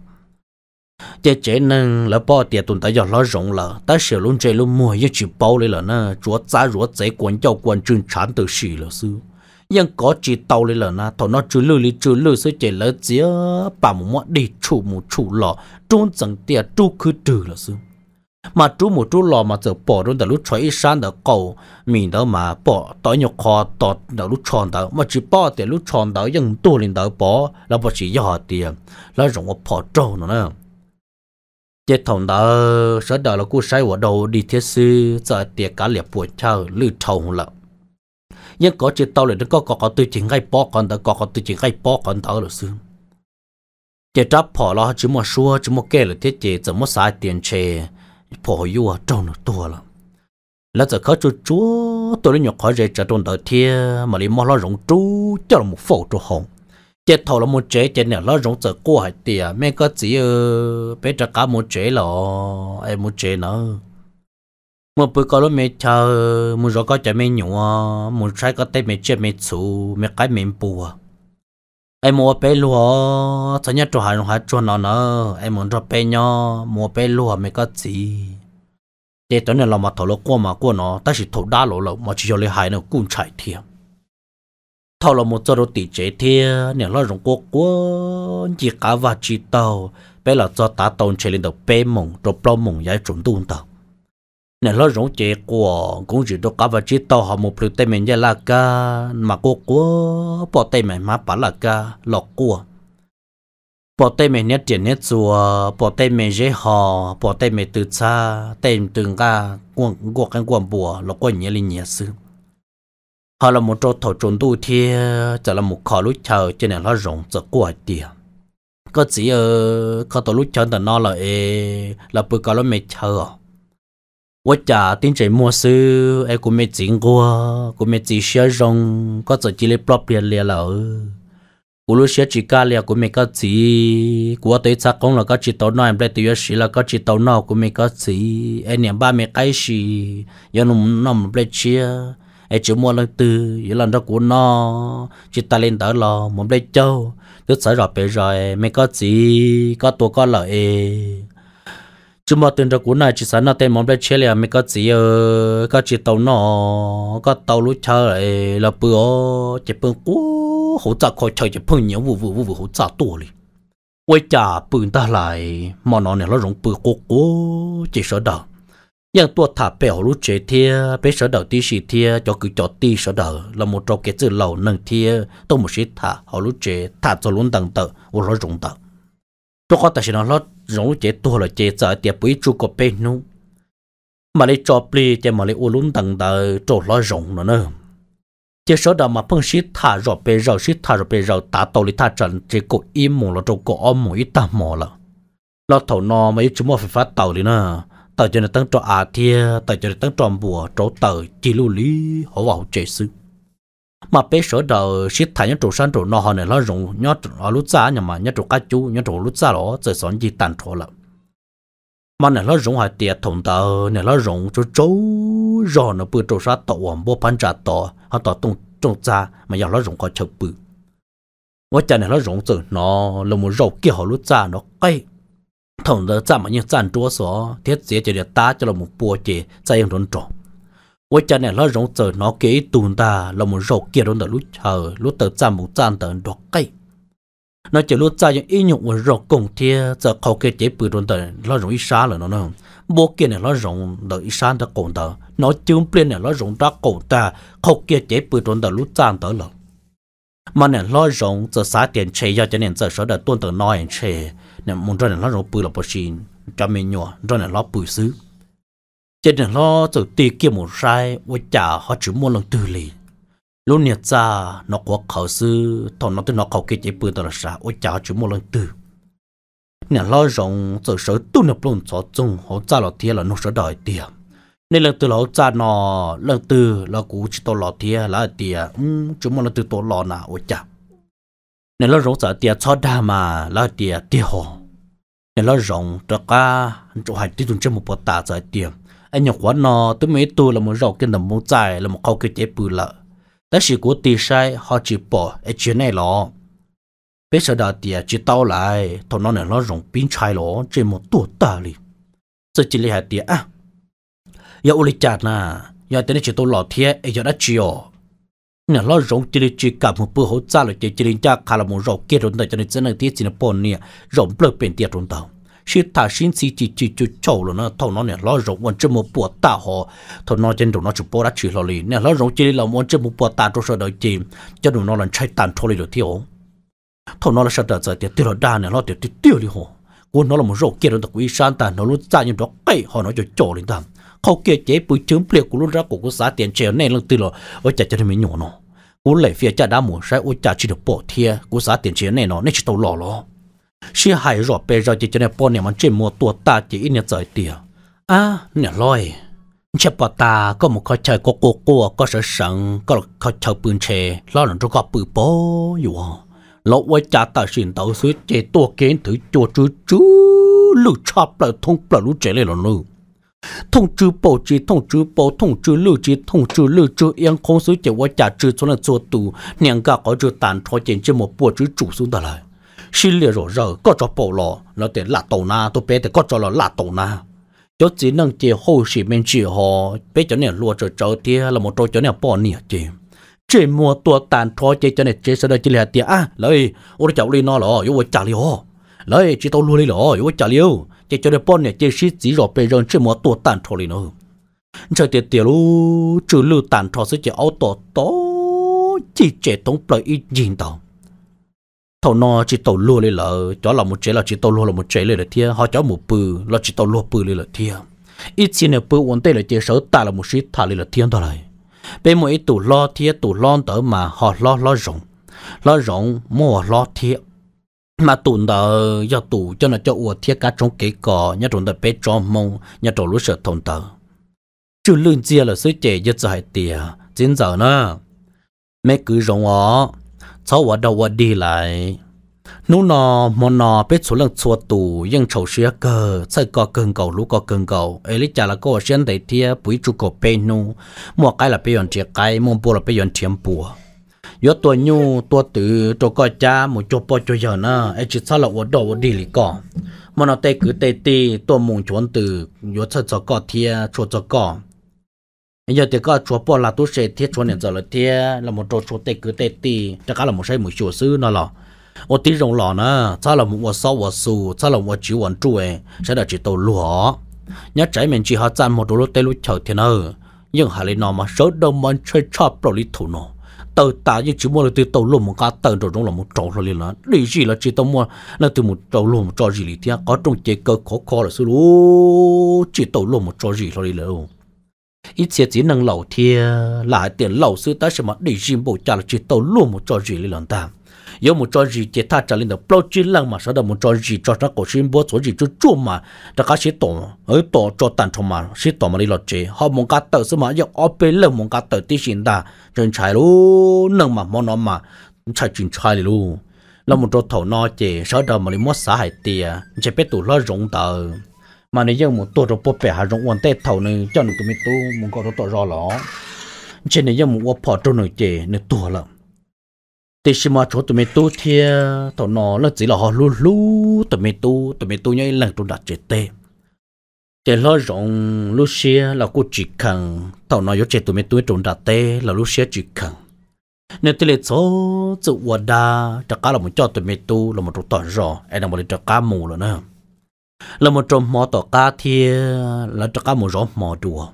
chế chế nên là bỏ tiền tuần tại giờ lo rộng là ta sửa luôn chơi luôn mua yêu chỉ bao lấy là na chúa giá chúa dễ quan cho quấn chân chán từ xì là sư nhưng có chỉ tàu lên là na thằng nó chú lưu lý chú lưu sẽ chế lỡ chia bà một mọ đi chủ một chủ lọ trốn chẳng tiền trú cứ trừ là xương mà chú một chú lò mà giờ bỏ luôn từ lúc chơi sáng từ cầu mình đó mà bỏ tới nhục kho tới từ lúc chọn tới mà chỉ bỏ từ lúc chọn tới nhưng tu lên tới bỏ là bỏ chỉ giờ tiền là dùng bỏ trâu nữa nè chế thằng đó sợ đời là cô say vào đầu đi thiết sư giờ tiền cả liệp buồn chào lư trồng lợ nhưng có chế tao lại nó có có có tự chỉ ngay bỏ còn tới có có tự chỉ ngay bỏ còn tới là xưa chế chấp bỏ lo chỉ một xua chỉ một kê là thiết chế chỉ một sai tiền chè phổ yêu ở trong nó to lắm là giờ khó chú chú tôi lấy nhọc khỏi dễ trả tôn đời thia mà lấy mò lo rộng chú cho là một phổ cho hồng chết thầu là một chế chết nè lo rộng giờ qua hai tia mẹ có chỉ ơ bé trả cả một chế là em một chế nữa một bữa có lúc mẹ chờ một rõ có chạy mẹ nhụa một trái có tay mẹ chết mẹ chú mẹ cái mẹ bùa em mua bé lúa cho nhất chỗ hàng hóa cho nó nó em muốn cho bé nhỏ mua bé lúa mới có gì để tối nay làm mà thổ lô qua mà qua nó ta chỉ thổ đa lô lô mà chỉ cho lấy hai nó cũng chạy thiệt thổ lô một chỗ đồ tỷ chế thiệt nếu lo rong quốc quân chỉ cả và chỉ tàu bé là cho ta tàu chế lên đầu bé mông rồi plom mông giải trốn tuôn tàu nè lo rong chế của cũng chỉ đâu cả vật chỉ tàu họ một pleu tây mình ra là ca mà cô của bỏ tây mình mà bỏ là ca lọc của bỏ tây mình nhất tiền nhất chùa bỏ tây mình dễ họ bỏ tây mình từ xa tây mình từng cả quăng quăng cái quăng bùa lọc quăng nhẹ lên nhẹ sư họ là một chỗ thổ trốn tu thì trở là một khó lối chờ cho nên nó rong cho của tiền có chỉ ở ờ, có tổ lối chờ tận nó là là bự có lúc mệt chờ 我家顶只么事，哎，我没经过，我没只些用，我自己的 blog 别了了。我路些只家了，我没个只，我对查工了，个只头脑，不对事了，个只头脑，我没个只。哎，年爸没开始，要弄弄不来 ai chỉ mua lần từ những lần đó của nó chỉ ta lên đỡ lò muốn lấy châu cứ sợ rõ bây rồi mới có gì có tôi có lợi chúng ta tiền ra của này chỉ sẵn là tên món bê chê là mấy cái gì ờ cái chỉ tàu nọ, cái tàu lũ chờ lại là bữa chỉ bữa ô hỗ trợ khỏi chờ chỉ bữa nhiều vụ vụ vụ vụ hỗ trợ tổ đi quay trả bữa ta lại mà nó này nó rong bữa cố cố chỉ sợ đỡ nhưng tôi thả bè lũ chế thia bê sợ đỡ tí xì thia cho cứ cho tí sợ đỡ là một trong cái chữ lầu nâng thia tôi một xí thả họ lũ chế thả cho luôn đằng tờ ô nó rong tờ tôi có tại sao nó rồi chế tua là chế giờ tiệp bấy chú có bên nu mà lấy cho pli chế mà lấy u lún tầng tờ trổ lo rộng nữa nè, chế số đó mà phân sĩ thả rồi bê rồi sĩ thả rồi bê rồi tá tàu lý thả trận chế cổ im mù là trổ cổ om mù ít tạm mò là lo thầu no mà ít chúng mà phải phát tàu lý nữa tàu cho nó tăng trọ à thia tàu cho nó tăng trọ bùa trổ tàu chỉ lưu lý hổ vào chế sư mà bé số đầu xịt thay những trụ san trụ nọ họ này nó dùng nhớ ở lút xa nhưng mà nhớ trụ cá chú nhớ trụ lút xa đó rồi són gì tàn thổ lắm mà này nó dùng hay tiệt thùng tờ này nó dùng chú chú rồi nó bự trụ sa tổ ông bố pan trả tổ họ tổ tung tung xa mà giờ nó dùng có dựng bự 我家呢，那融资喏，那么肉给好了赚了，哎，同的咱们人赚多少，天直接就打叫那么波接，再用种种。我家呢老容者拿给蹲的，那么肉给弄的路头，路头站不站的多给。nó chỉ lúc ta những ý nhục của rộng cùng thì giờ khâu cái chế bự đồn tờ nó rộng ít xa là nó nó bố kia này nó rộng đợi ít xa đã cùng tờ nó chứng bên này nó rộng đã cùng ta khâu kia chế bự đồn tờ lúc ta tờ là mà này nó rộng giờ xá tiền chế ra cho nên giờ số đã tuân tờ nói chế này muốn cho này nó rộng bự là bớt xin cho mình nhỏ cho này nó bự xứ chế đừng lo tự ti kia một sai với cha, họ chỉ muốn làm từ lì lúc nhiệt ra nó có khẩu sư thằng nó từ nó khẩu kia chỉ bự đó là với chả cha, chỉ muốn làm từ. nhà lo rộng tự sở tu nó luôn cho chung họ cha lo thiệt là nó sở đòi tiền nên là từ lão cha nó làm từ là cũ chỉ tổ lọ thiệt là tiền um ừ, chúng muốn làm từ tổ lọ nà với chả nên lo rộng sợ tiền cho đa mà là tiền tiền hồ nên lo rộng tất cả chỗ hành tí dùng trên một bộ tạ giờ tiền anh nhọc quá nó tôi mấy tôi là một rau kinh nằm một dài là một câu cái chế bự lợ tất sự của tì sai họ chỉ bỏ ở chuyện này lọ bây giờ đã tiệt chỉ tao lại thằng nó này nó rồng pin chai lọ trên một tuổi ta li giờ chỉ lấy hạt tiệt à giờ uli chặt nà giờ tới chỉ tôi lọ thiệt giờ đã chịu nè lo rộng chỉ lấy chỉ cả một bữa hỗ trợ là chỉ chỉ là cha khá là một rộng kia rồi tại cho nên chân này tiết chỉ là bỏ nè rộng bớt bên tiệt rộng tàu shi ta sinh si chi chi chu chou luôn na thau nó này lo rong won chu mo po ta họ thau nó trên do nó chụp po ra chi lo li nè lo rong chi lo won chu mo po ta do so do chi cho do nó lan chạy tan thau li do thi ho thau nó là sa ta za ti ti lo da nè lo ti ti đi họ, ho nó là một rổ kia được quý sản, ta nó luôn ra những đó cây họ nó cho chỗ lên tam khâu kia chế bùi trứng ple của luôn ra của cô giá tiền trèo này lần từ lo ôi chả cho mình nhổ nó cô lấy phía cha đã muốn sai ôi chả chỉ được bỏ thia cô giá tiền trèo này nó nên chỉ tàu lò lo She hại rõ bề rõ chỉ cho nên bọn niệm trên mua tua ta chỉ ít nhật giới tìa. À, nè lôi. Chè bà ta có một cái chơi có cô cô có sở sẵn có có chơi bươn chè lo lần cho có bự bò, dù hò. À. Lọ quay trả ta xin tàu suy chè tua kiến thử chua chú chú lưu chọp lại thông bà lũ chè lên lần lưu thông chư bộ chỉ thông chư bộ thông chư lưu chỉ thông chư lưu chư yên không suy chế số chỉ ว่าจ่า chư cho nên cho tù niệm cả có chư tàn cho tiền chỉ một bộ chư chủ xuống đó lại xin lìa rồi rồi có cho bộ lọ nó để là tàu na tôi bé để có cho nó là tàu na cho chỉ nâng chỉ hậu sĩ mình chỉ họ bé cho nên lúa cho cháu tia là một chỗ cho nên bỏ nỉa chứ chỉ mua tua tàn thó chơi cho nên chơi sau đây chỉ là tia à lấy ôi cháu đi nó lọ vợ chả liu. lấy chỉ tao lúa đi lọ vợ chả liu. chỉ cho nên bỏ nỉa chỉ xí chỉ rồi bé rồi chỉ mua tua tàn thó đi nữa chờ tiền tiền lu trừ lưu tàn thó sẽ chỉ ô tổ tổ chỉ trẻ tống plei nhìn tao thầu nó chỉ tàu lúa lên lợ chó là một chế là chỉ tàu lúa là một chế lên là thia họ chó một bự là chỉ tàu lúa bự lên là thia ít xin là bự uốn tay là chế sở ta là một sĩ thả lên là thiên đó rồi bên mỗi tủ lo thia tủ lon tớ mà họ lo lo rộng lo rộng mua lo thia mà tụ nợ do tụ cho nó cho ủa thiết cá trong kế cò nhà trộn đợt bé cho mông nhà trộn lúa sợ thôn tờ chứ lương chia là sứ trẻ giật giải tiền chính giờ nữa mấy cứ rộng ó ชาวดาวดีเลยนูนอมนอเป็ดสุเรื่องชัวตู่ยังเฉาเชียเกอเชก็เกิงเก่ารู้ก็เกิงเก่าเอลิจาละก็เชียนแต่เทียปุ๋ยจุกเป็นนูมัวไก่ละไปยนเทียไก่มัวปูละไปยนเทียมปัวยอตัวยูตัวตือตัวก็จ้าหมูจบปอจอยนะเอจิซาละวดอวดีลีก่อมนอเตกือเตตีตัวมุงชวนตือยอเชิดจอก็เทียชัวจอก่อ giờ thì có chúa bỏ là tôi sẽ thiết chúa nhận giờ là thế là một chỗ chúa tê cứ tê tì chắc cả là một sai một chúa sư nó là ô tí rồng lò nó sao là một sáu một số sao là một chữ một chú ấy sẽ là chỉ tàu lúa nhớ trái mình chỉ họ chăn một đồ lúa tê lúa chờ thế nào nhưng hà lên nó mà số đông mình chơi chọp rồi lý thủ nó tàu ta như chỉ mua là từ tàu lúa một cá tàu rồi trong là một chỗ rồi liền là, lý gì là chỉ tàu mua là từ một tàu lúa một chỗ gì thì có trong chế cơ khó khó là số lúa chỉ tàu lúa một chỗ gì rồi liền ít chia chỉ nâng lầu thì lại tiền lầu sư tới mà đi riêng bộ trả là chỉ tàu luôn một trò gì lên lần ta yếu một trò gì chỉ ta trả lên được bao chi lăng mà sau đó một trò gì cho ra cổ sinh bố số gì cho chua mà ta cá sĩ tổ ở tổ cho tàn trong mà sĩ tổ mà đi lọt chế họ muốn cá tờ sư mà yếu ở bên lên muốn cá tờ tí xin ta trên trái luôn nâng mà món nó mà trái trên trái luôn là một trò thầu no chế sau đó mà đi mất xã hải tiền chỉ biết tụ lo rộng tờ mà nếu giờ một tổ rồi bóp bẻ hà rong uốn tay thầu này cho nó tụi mình tu muốn có tổ rõ lỏ trên này giờ một uốn bỏ trâu nổi chè nó tổ lắm thì xem mà chỗ tụi mình tu thì thầu nó là chỉ là họ lú lú tụi mình tu tụi mình tu nhảy lần tụi đặt chết tê để lo rộng lúc xưa là cô chỉ cần tàu nói cho tụi mình tuổi trốn đặt tê là lúc xưa chỉ cần nếu tỷ lệ số tự hòa đa chắc là một cho tụi mình tu là một trụ tỏ rõ em đang một trụ cá mù rồi nữa là một trộm mò tỏ ca thì là cho cá một rõ mò đùa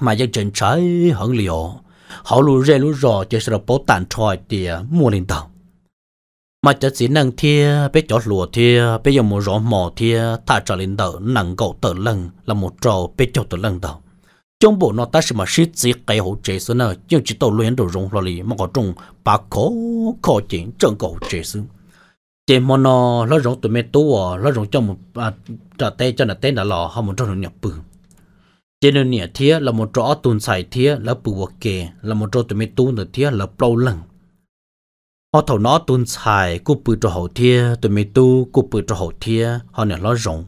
mà dân trên trái hẳn liều họ lù rê lù rò chơi sẽ là bố tàn tròi thì mua lên tàu mà chợ chỉ năng thì bé chó lùa thì bé giờ một rõ mò thì thả trở lên tàu nặng cậu tờ lần là một trò bé chó tờ lần tàu trong bộ nó ta sẽ mà shit gì cây hỗ trợ xưa nè nhưng chỉ tàu luyện đồ rong lo lì mà có trong bà khó khó chuyện trong cậu chế xưa chế món nó nó rong tụi mẹ tua nó à, rong cho một à trả tê cho là tê là lò họ một trong những nhập bự chế nên nè thía là một chỗ tuần xài thía là bự vật kề là một chỗ tụi mẹ tu nữa thía là bao lần họ thầu nó tuần xài cú bự cho hậu thía tụi mẹ tu cú bự cho hậu thía họ nè nó rong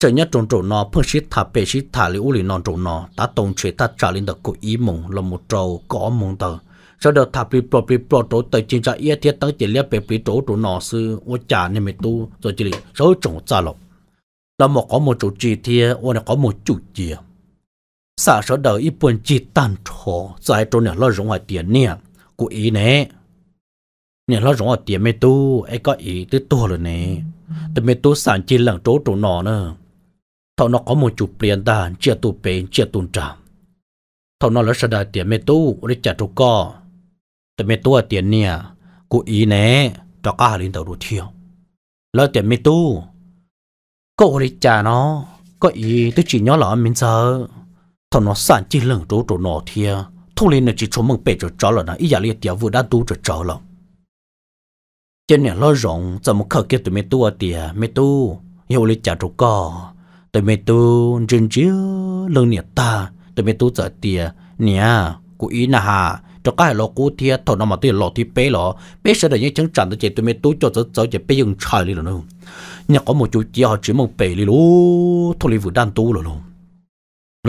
Chợ nhất trong chỗ nó phương sĩ thả bể sĩ thả liu lì non chỗ nó đã tổng chế ta trả lên được của ý mộng là một trâu có mộng tờ cho được thà bị bỏ bị bỏ tổ tới chính cho yết thiết tăng chỉ liếc bị bị tổ tổ nọ sư ô trả nên mình tu rồi chỉ số trồng ra lộc là một có một chủ trì thì ô này có một chủ trì xã sở đời ít buồn chỉ tàn trò giải trốn này lo rộng ngoài tiền nè của ý nè nè lo rộng ngoài tiền mấy tu ấy có ý tứ tu rồi nè từ mấy tu sản chỉ lần trốn tổ nọ nữa thọ nó có một chủ biến đàn chia tu bền chia tu trạm. thọ nó là sở đời tiền mấy tu để trả trâu co แต่ไม่ตัวเตียนเนี่ยกูอีเน่ตะก้าลินตัวรู้เที่ยวแล้วเตียนไม่ตู้ก็ริจาเนาะก็อีตัวจีน้อหล่อมินเซอร์ทนสั่นจีเรื่องรู้ตัวหนอเที่ยวทุเรียนจีชมมึงเป็ดจะจ้าแล้วนะอีอย่าเรียกเตียววูด้าดูจะจ้าแล้วเจนเนี่ยล้อรองจะมึงเข้าเก็บตัวไม่ตัวเตียไม่ตู้ยริจาถูกก็ตัวไม่ตู้จริงๆเรื่องเนี่ยตาตัวไม่ตู้จะเตียเนี่ยกูอีนะฮะ cho cái lò cũ thì thầu nó mà tôi lò thì bé lò bé sẽ là những chứng trạng tôi chỉ tôi mới tôi cho tới cho chỉ bé dùng chài đi rồi nó nhà có một chú chị họ chỉ mong bé đi luôn thôi vừa đan tu rồi luôn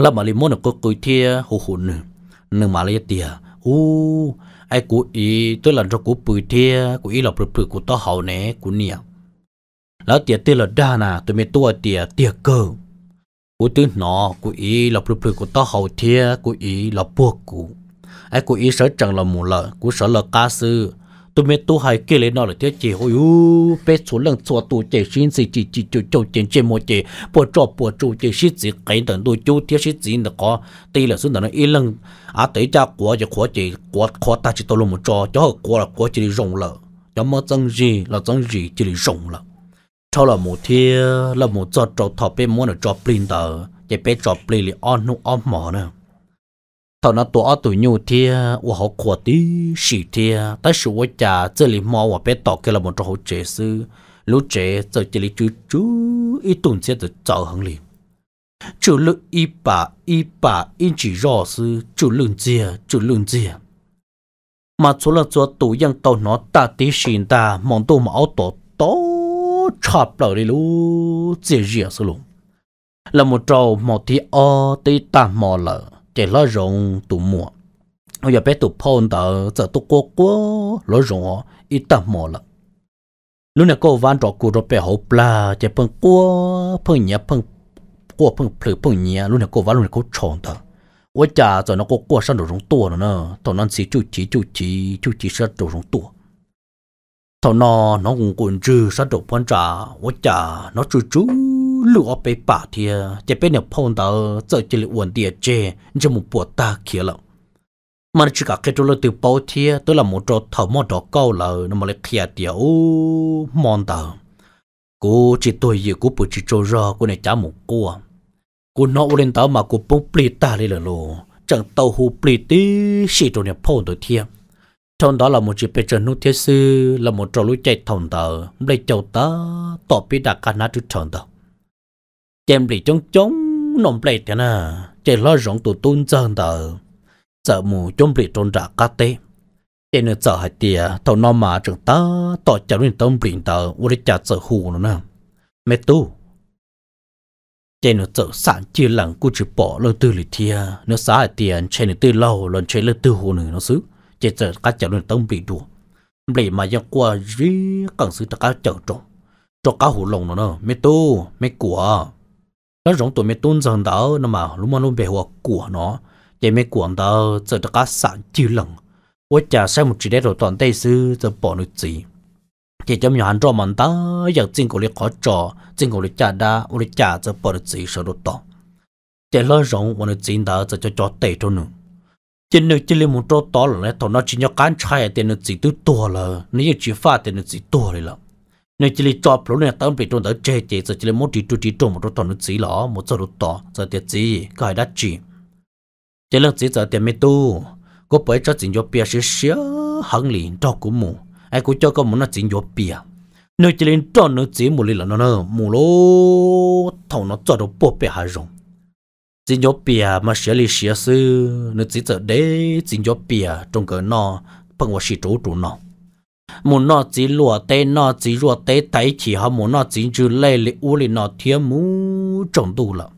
là mà liền muốn là có cười thì hồ hồn nữa nhưng mà lấy tiền u ai cũ ý tôi làm cho cũ bự thì cũ ý là bự bự cũ to hậu nè cũ nia là tiền tiền là đa nà tôi mới tua tiền tiền cơ cũ tư nó cũ ý là bự bự cũ to hậu thì cũ ý là buộc cũ ai cũng ý sở chẳng là mù lợ cũng sợ là ca sư tụi mình tu hay kia lấy nó là thiết chỉ ôi u bé số lần số tu chỉ xin gì chỉ chỉ chỉ cho tiền chỉ một chỉ bỏ cho bỏ chủ chỉ xin gì cái đó tu chú thiết xin gì nó có tây là xuống tận ít lần à tới cha của chỉ của chỉ của của ta chỉ tôi luôn một cho cho của là của chỉ rộng lợ cho mà chân gì là chân gì chỉ rộng lợ cho là một thiết là một cho cho thọ bên muốn là cho plin tờ chỉ bé cho plin là on nu on mỏ nữa thọ nó tổ tuổi nhu thì và họ của tí sĩ thì ta sự vợ cha chơi lì mò và bé tỏ kia là một trong hậu chế sư lúc chế giờ chỉ lì chú chú ít tuần sẽ được chọn hằng liền chủ lực y bà y bà in chỉ rõ sư chủ lực gì chủ lực gì mà chỗ là chỗ tù dân tàu nó ta tí xin ta mong tù mà áo tổ tổ chạp lại đi lú dễ dễ sư luôn là một trâu một tí o tí ta mò lợ chỉ lo rộng tụ mùa bây giờ bé tụ phôn tờ giờ tụ cố cố lo rộng ít tập mùa lận lúc này cô van trọ cụ rồi bé hậu pla chỉ phun cố phun nhẹ phun cố phun phử phun nhẹ lúc này cô van lúc này cô tròn tờ ủa chả rồi nó cố cố sang đồ rộng tua nữa nè tao nó chỉ chú chỉ chú chỉ chú chỉ sang đồ rộng tua tao nó nó cũng còn chưa sang đồ phun trà ủa chả nó chú chú lúa bé bà thì chỉ bé nhập phong tàu giờ chỉ là uốn địa chê chỉ mù bộ ta kia lắm mà chỉ cả cái chỗ là từ bao thì tôi là một chỗ thầu một chỗ câu là nó mà lại kia tiểu mòn tàu cô chỉ tôi gì cô bự chỉ chỗ ra cô này chả một cô cô nó lên tàu mà cô bông pli ta đi là lô chẳng tàu hù pli tí xì chỗ này phong tàu thiệt trong đó là một chiếc bê trần nút thiết sư là một trò lũ chạy thòng tờ lấy chầu tớ tỏ bí đặc cả nát trừ thòng tờ chém lì trong chống nồng lệ thế na chế lo rộng tụ tôn chân tờ sợ mù chống lì trôn trả cá tê chế nữa sợ hại tiề thâu nó mà trường ta tỏ chả nên tông lì tờ u đi chả sợ hù nó na mẹ tu chế nữa sợ sản chia lặng của chữ bỏ lơ tư lì thìa nó sợ hại tiề chế nữa tư lâu lần chế lơ tư hù nữa nó xứ chế sợ cá chả nên tông bị đùa lì mà giang qua rí cần sự ta cá chở trộn cho cá hù lồng nó nè mẹ tu mẹ của nó rong tuổi mẹ tôn dần đó nó mà lúc mà nó về hoa của nó chỉ mày cuộn đó giờ tất cả sản chịu lần ủa chả xem một chỉ để rồi toàn tây sư giờ bỏ được gì chỉ cho mình hàn rõ mình ta giờ chính của lịch khó cho, chính của lịch chả đa của lịch chả giờ bỏ được gì sợ được to chỉ lo rong mà nó chính đó giờ cho cho tệ cho nữa chỉ nếu chỉ lấy một chỗ to là nó thằng nó chỉ nhau cán trai thì nó chỉ tu to là nó chỉ phát thì nó chỉ to rồi là nếu chỉ lấy chọp lỗ này tao bị trôn tới chê chê giờ chỉ lấy một chỉ trụ chỉ trộn một đôi toàn nó chỉ lỏ một chỗ đôi tỏ giờ tiếc gì cái đã chỉ chỉ lần chỉ giờ tiệt mê tu có bởi cho chính vô bia sẽ xía hăng liền cho của mù ai cũng cho con muốn nó chính vô bia nếu chỉ lên cho nó chỉ mù lấy là nó nó mù lô thầu nó cho đồ bộ bia hà rồng chính vô bia mà xía li xía sư nếu chỉ giờ đấy chính vô bia trong cái nó bằng vào xí chỗ chỗ nó muốn nó chỉ lúa tê nó chỉ lúa tê tay chỉ họ muốn nó chỉ chữ lê lì u lì à nó thiên mu trồng tu lợ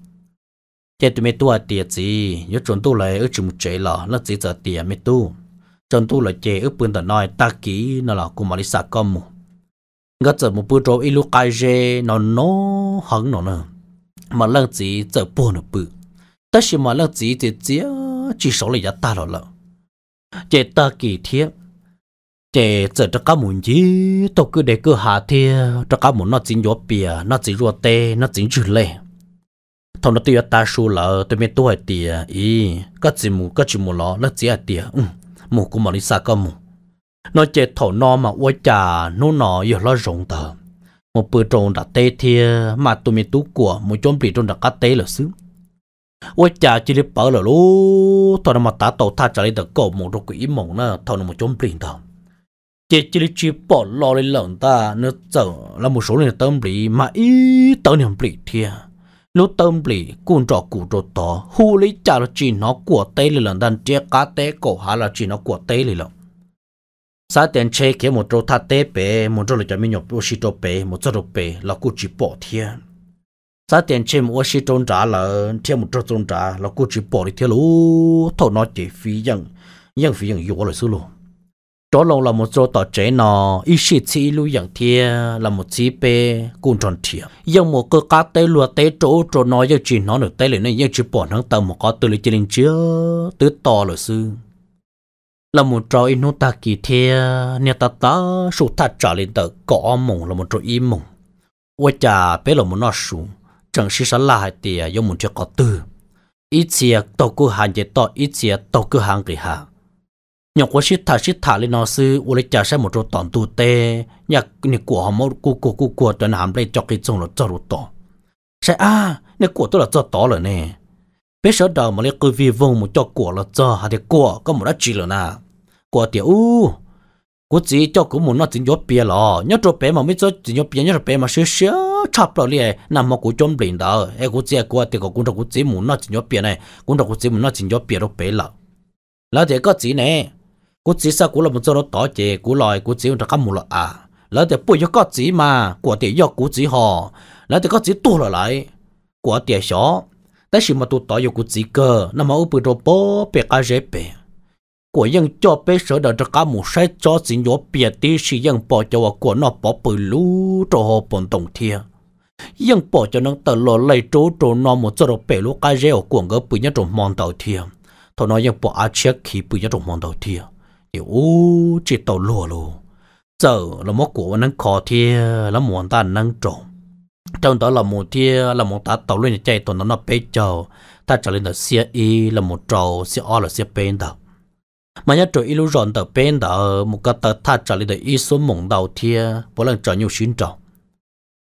chế tụi mày tua tiệt gì nhớ trồng tu lại ở chung chế lợ nó chỉ giờ tiệt mày tu trồng tu là chế ở bên tờ nói ta kỹ nó là cùng mà đi sạc công. mu ngất giờ một bữa trâu ilu cái gì nó nó hứng nó nữa mà lần chỉ giờ buồn nó bự tất nhiên mà lần chỉ chỉ chỉ chỉ số là giá ta rồi lợ chế ta kỳ thiết trẻ trở cho các muốn gì tôi cứ để cứ hạ thì cho cá muốn nó chính yếu bìa nó chính ruột tê nó chính chữ lệ thằng nó tiêu ta số là tôi mới tuổi tiề ý các chỉ mù các chỉ mù lọ nó chỉ tìa ừ mù cũng mà đi xa cơ mù nó chế thổ nó mà ôi chà nô nó giờ nó rộng tờ một bữa trồng đã tê thì mà tôi mới tú của một chốn bị trồng đã cá tê là xứ ôi chà chỉ để bảo là lú thằng nó mà tá tàu tha trả lại được cổ một đôi quỷ mộng nó thằng nó một chốn bị tao chỉ chỉ chỉ bỏ lo lên lòng ta nó chở là một số người tâm lý mà ý tớ niệm lý thia nó tâm lý cũng trò cụ trò to hu lý trả là chỉ nó của tế lên lòng đàn chia cá tế cổ hà là chỉ nó của tế lên lòng sa tiền chê kia một chỗ thắt tế bể một chỗ là cho mình nhập ô xí chỗ bể một chỗ bể là cụ chỉ bỏ thia sa tiền chê một ô xí chỗ trả là thêm một chỗ chỗ trả là cụ chỉ bỏ đi thia lú thầu nó chỉ phí rằng nhưng phí rằng yếu là xứ luôn chỗ lâu là một chỗ tỏ trẻ nó ít xịt xí lưu dạng thia là một xí bê cùng tròn thia nhưng một cơ cá tế lúa tế chỗ chỗ nó giờ chỉ nó được tế lên nên giờ chỉ bỏ nó tầm một có từ lấy lên chưa từ to rồi sư là một trò in ta kỳ thia nhà ta ta số ta trả lên tờ cỏ mộng là một trò im mộng, ôi chà bé là một nó xuống chẳng xí sá là hai tìa do một chỗ có từ ít xìa tàu cứ hàng chế tàu ít xìa tàu cứ hàng kỳ hàng nhọc quá shit thả shit thả lên nó sư u lấy trả sang một chỗ tòn tu tê nhạc nè của họ mốt cu cu cu cho tuần hàm lấy cho cái trông nó cho rụt to sẽ à nè của tôi là cho to rồi nè biết sợ đầu mà lấy cứ vi vùng một cho của là cho hạt thì của có một đắt chỉ rồi nà, của tiểu u của chỉ cho cũng muốn nó chỉ nhốt bia lò nhốt rồi bé mà mới cho chỉ nhốt bia nhốt rồi bé mà sửa sửa chập rồi liền nằm một cũng chôm biển đó em cũng chỉ của thì cũng đâu cũng chỉ muốn nó chỉ nhốt bia này cũng đâu cũng chỉ muốn nó chỉ nhốt bia đâu bé lò là thế có gì nè cú chỉ sao cú là một chỗ đó tỏ chè cú lòi cú chỉ là cắm mù lọ à lỡ thì bùi cho có chỉ mà của thì do cú chỉ họ lỡ thì có chỉ tu lại lại của thì xó tại sao mà tu tỏ cho cú chỉ cơ nó mà úp đồ bó bẹ cá rễ bẹ của dân cho bé sợ đợi cho cá một sai cho chỉ nhớ bẹ tí sĩ dân bỏ cho của nó bỏ bự lú cho họ bồn đồng thiệt nhưng bỏ cho nó tờ lò lấy chỗ chỗ nó một chỗ đó bể lúc cái rêu của người bự nhất trong mòn đầu thiệt thôi nó nhưng bỏ á chết khi bự nhất trong mòn đầu thiệt điều chỉ tàu lùa lù giờ là mốt của nắng khó thia là muốn ta nắng trộn trong đó là một thia là một tá tàu lên chạy tuần nó nó bê trầu ta trở lên là xe y là một trầu xe o là xe bên đó mà nhớ trầu y lúc tờ bên đó ờ, một cái tờ ta trở lên là y số mộng đầu thia bố lần trở nhiều xuyên trầu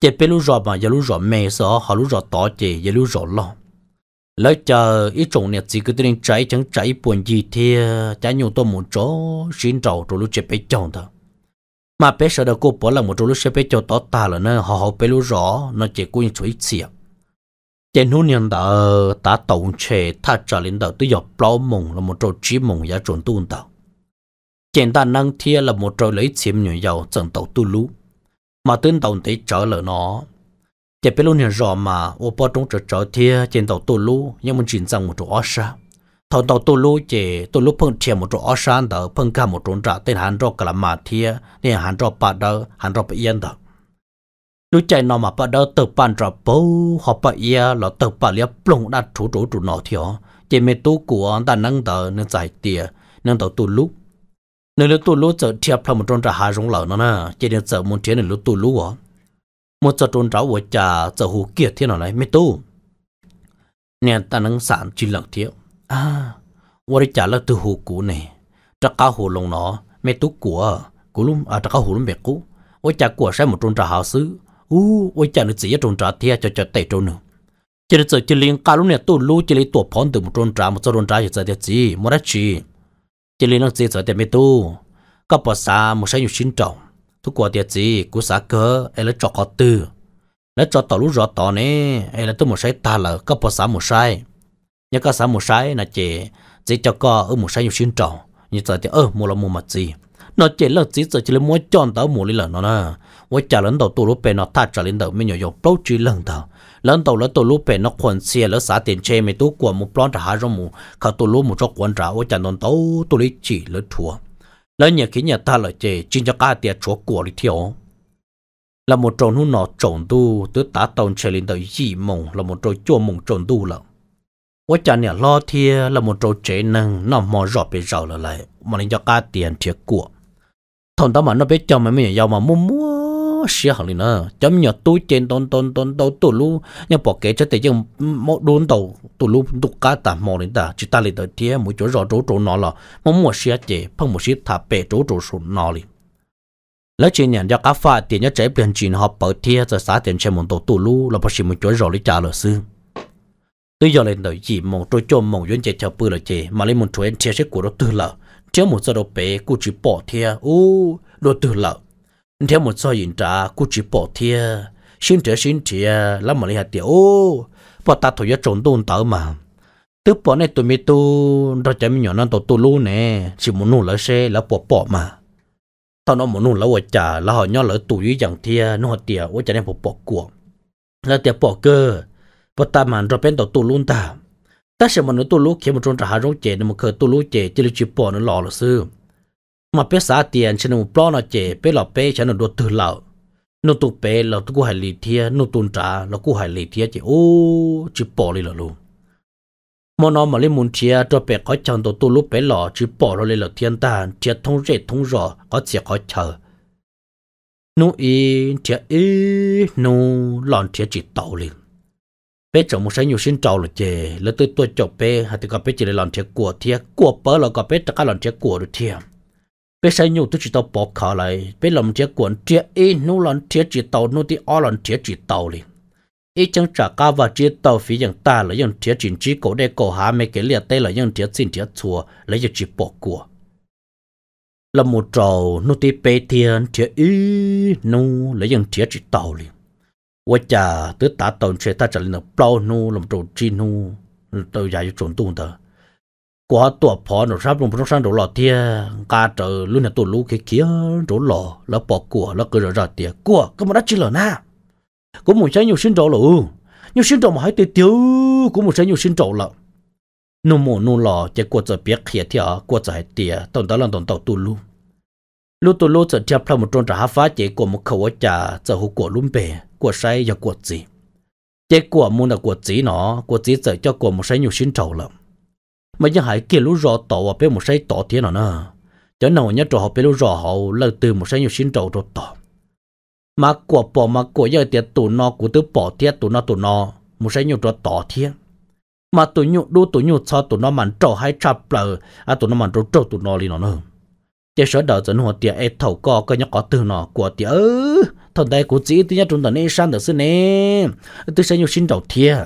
chỉ bên lúc rộn mà giờ lúc rộn mê sợ họ lúc rộn tỏ chỉ giờ lúc rộn lỡ chờ ít trồng nhật gì cứ tên trái chẳng trái buồn gì thì trái nhiều tôi muốn chỗ xin trầu rồi lúc chế bé chọn thôi mà bé sợ đâu cô bỏ là một chỗ lúc chế bé chồng tỏ ta là nó họ họ bé lúc rõ nó chỉ cũng chú ý xìa trên núi nhân đạo ta tổng chế ta trả lên đạo tới giờ bao mộng là một chỗ trí mộng giá trốn tuôn đạo trên ta năng thiên là một chỗ lấy chiếm nhiều giàu chẳng tàu tu lú mà tên tổng tế trở lại nó chỉ biết luôn nhận rõ mà ô bao trong trở trở thia trên tàu tu lú nhưng mình chỉ rằng một chỗ ở xa tàu tàu tu lú chỉ tu lú phân chia một chỗ ở xa đó phân cả một chỗ trả tên hắn rõ cả là mà thia nên hắn rõ bà đầu hắn rõ bà yên đó lúc chạy nó mà bà đầu tự bàn trả bố họ bà yên là tự bà lia plong đã chủ chủ chủ nó thiếu chỉ mấy tu của ta nâng tờ nên giải tia nâng tàu tu lú, nên lúc tu lu trở thia phải một chỗ trả hà rong lở nó nè chỉ nên trở muốn thia nên lúc tu lú á มุดจะโดนเราวัวจ่าจะหูเกียดเที่ยนอะไรม่ตู้เนี่ยตานังสารจินหลังเที่ยวอ่าวริจ่าแล้วตือหูกูเนี่ยจะก้าหูลงเนาะไม่ตู้กัวกูลุ่มอ่าจะก้าหูลุ่มแบบกูวัวจ่ากัวใช้หมุดโดนเราหาซื้ออู้วัวจ่าหนึ่งสี่จะโดนเราเที่ยวจะจะเตะโดนหนึ่งจะได้เจอจิลิงกาลุ่มเนี่ยตู้รู้จิลีิตัวพร้อมถึงหมุดโดนเราหมุดโดนเราอยูใจเดียจีมัวชด้จีจิลยงนั่งใจใจแต่ไม่ตู้ก็ปะสามุใช้อยู่ชิ้นจ่อ thu quả gì, cơ, lấy cho cho có tỏ tỏ rõ nè, tôi ทุกกว่าเดียจีกูสาเกอไอ้ละจอกคอตือแล้วจอต่อรู้รอต่อนี่ไอ้ละตัวหมูใช้ตาเหรอก็พอสามหมูใช้เนี่ยก็สามหมูใช้นะเจจีจอก็เออหมูใช้อยู่ชิ้นจ่อนี่จะเดียเออหมูละหมูมาจี nó chỉ là chỉ giờ chỉ là muốn chọn tao muốn đi lần nó nè, với trả lần đầu tôi lúc về nó ta trả lần đầu mình nhớ dùng bao chỉ lần đầu, lần đầu là tôi lúc về nó quan xe là xã tiền xe mình tôi qua một plon trả hai rồi mu, khâu tôi lúc một chỗ quan trả ở trả lần đầu tôi lấy chỉ lấy thua lấy nhà khí nhà ta lợi chế chính cho cả tiệt chỗ của đi thiếu là một trộn hôn nọ trộn tu tứ tá tông chơi lên tới dị mộng là một trộn chua mộng trộn tu lận quá cha nhà lo thia là một trộn chế năng nó mò rọ bị rào là lại mà nên cho cả tiền thiệt của thằng ta mà nó biết cho mà mình giàu mà mua mua xia hẳn nữa chấm nhờ tôi trên tôn tôn tôn tôn tụ lu nhờ bỏ kế cho tới chừng một đốn tàu tụ lu đục cá tả mò đến ta chỉ ta lấy tới thế mới chỗ rõ chỗ chỗ nó là mà mua xí chế phong một xí thả bể chỗ chỗ số nó liền Lấy chỉ nhận cho cá pha tiền nhớ trái biển chuyển họ bỏ thế rồi xả tiền trên một tàu tụ lu là phải xí một chỗ rõ lý trả lời xương tôi giờ lên đợi chỉ một chỗ chỗ một duyên chế chờ bự là chế mà lấy một chỗ em chế sẽ của nó từ lợ chế một giờ đồ bể cô chỉ bỏ thế ô đồ từ lợ theo một số nhìn trả cú chỉ bỏ thia xin trẻ xin trẻ lắm mà đi hạt tiểu bỏ ta thôi trốn tôn tớ mà tức bỏ này tụi mi tu đó chả mi nhỏ nó tổ tu lu nè chỉ muốn nụ lỡ xe là bỏ bỏ mà tao nó muốn nụ lỡ vợ trả là họ nhỏ lỡ tụi như chẳng thia nó tiểu vợ chả này bỏ bỏ của là tiểu bỏ cơ bỏ ta mà rồi bên tổ tu luôn ta ta sẽ mà nó tu lu khi mà trốn trả hà rong chè, nó mà khởi tu lu chè, chỉ là chỉ bỏ nó lò là xưa mà biết xã tiền cho nên plon nó chế biết lọp bé cho nên đốt từ lão nó tụ bé là tụ hải lý thiê nó tụ trả là cú hải lý thiê chỉ ô chỉ bỏ đi là luôn mà nó mà lên muốn thiê cho bé có chồng tụ tụ lúc bé lọ chỉ bỏ nó lên là thiên đàn thiê thông rệt thông rõ có thiê có chờ nó ý thiê ý nó lon thiê chỉ tàu liền bé chồng một sáng nhiều xin trầu là chè là tôi tôi chọc bé hay tôi gặp bé chỉ là lon thiê của thiê của bớ là gặp bé tất cả lon thiê của được thiê bây giờ nhiều tôi chỉ tàu bỏ khả lại bây làm chia cuốn chia ý nô lòng chia chỉ tàu nô thì ở lòng chia chỉ tàu liền ý chẳng trả ca và chia tàu phí rằng ta là những chia chính chỉ cổ để cổ há mấy cái liệt tây là những chia xin chia chùa lấy chỉ bỏ của là một trầu nô thì bê thiên chia ý nô lấy những chia chỉ tàu liền quá chả tứ tá tàu chơi ta trả lời là bao nô làm trầu chi nô tàu dài trốn tung tờ quá tuổi phó nó sắp luôn sang đồ lò tia cá trở luôn là tuột lũ cái kia đồ lò là bỏ của là cứ ra tia của cái mà đã chỉ là na cũng một số nhiều sinh trổ lũ ừ. nhiều sinh trổ mà hãy tiêu tiêu cũng một số nhiều sinh trổ lợ nô mồ nô lò chỉ qua giờ biết khía thia qua giờ tia tổng tao là tổng tao tuột lũ lũ tuột lũ giờ tiếp theo một tròn trả phá chỉ của một khẩu chả, giờ hú của lũ bể, của sai và của gì chỉ của muốn là của gì nó của gì giờ cho của một số nhiều sinh trổ lắm mà giờ hải kia lũ rò tổ và bé một sáy tổ thế nào nè chớ nào nhớ trò họ bé lũ rò họ là từ một sáy nhiều xin trâu trò tổ mà quả bỏ mà quả giờ tiệt tụ nó của tứ bỏ thiết tụ nó tụ nó một sáy nhiều trò tổ thế mà tụ nhu đu tụ nhu cho tụ nó mặn trầu hay chập lờ à tụ nó mặn trầu trầu tụ nó li nó nè chỉ sợ đỡ dẫn hồ tiệt ấy thầu co coi nhớ có từ nọ của tiệt ơ thằng đây của chỉ tôi nhớ chúng ta nên sang được xin nè tôi sáy nhiều xin trâu thiết.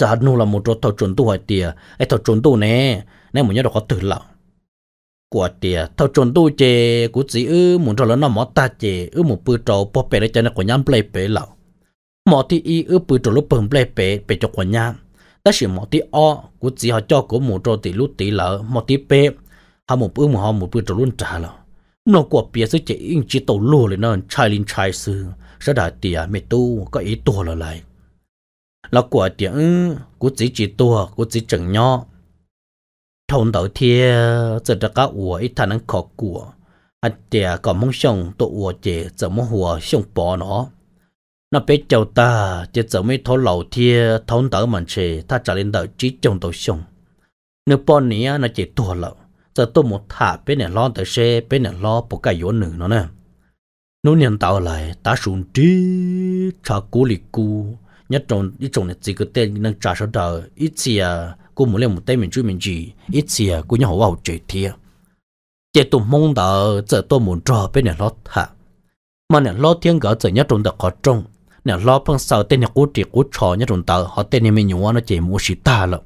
จะนูละมุดรถถอดจนตู้หอยเตียไอ้ถอดจนตู้เน่แน่หมุนยอดก็ตื่นแล้วกวดเตียถอดจนตู้เจกูจีเออหมุนรถแล้วน้ำมอตาเจเออหมุนปืนโจปอเปได้ใจนักกว่าย่ำเปลเปเหล่าหมอที่อีเออปืนโจลูกเปิ่มเปลเปไปจกกว่าย่ำแต่เสียหมอที่อ้อกูจีเขาจ่อกูหมุนโจตีลูกตีเหล่าหมอที่เป๊ะหาหมุนปืนหมุนหอมหมุนปืนโจลุ่นจ่าเหล่ามันกวดเปียซื้อเจอิงจีโตลู่เลยนั่นชายลินชายซื้อสะดาเตียไม่ตู้ก็อีตัวละลาย là của tiếng của chỉ chỉ tua của chỉ chừng nhỏ thôn đầu thia giờ đã có ủa ít thằng ăn khó của à trẻ còn mong sông tụ ủa chế giờ mong hùa sông bỏ nó nó bé chào ta chỉ giờ mới thấu lầu thia thôn đầu mình chế ta trả lên đầu chỉ trong đầu sông nếu bỏ nia nó chỉ tua lậu giờ tôi một thả bên này lo tới xe bên này lo bộ cái vô nữa nó nè nó nhận tạo lại ta xuống trí cha cố lì cố nhất trồng ít trồng này chỉ có tên năng trả số đầu ít gì à cô muốn làm một tên mình chú mình gì ít gì à cô nhớ hậu hậu chơi thiệt chế tụ mong đợi giờ tôi muốn cho bên này lót hạ mà này lót thiên gỡ giờ nhất trồng được khó trồng này lót bằng sau tên này cố trị cố trò nhất trồng tờ họ tên này mình nhúng nó chỉ mua xí ta lắm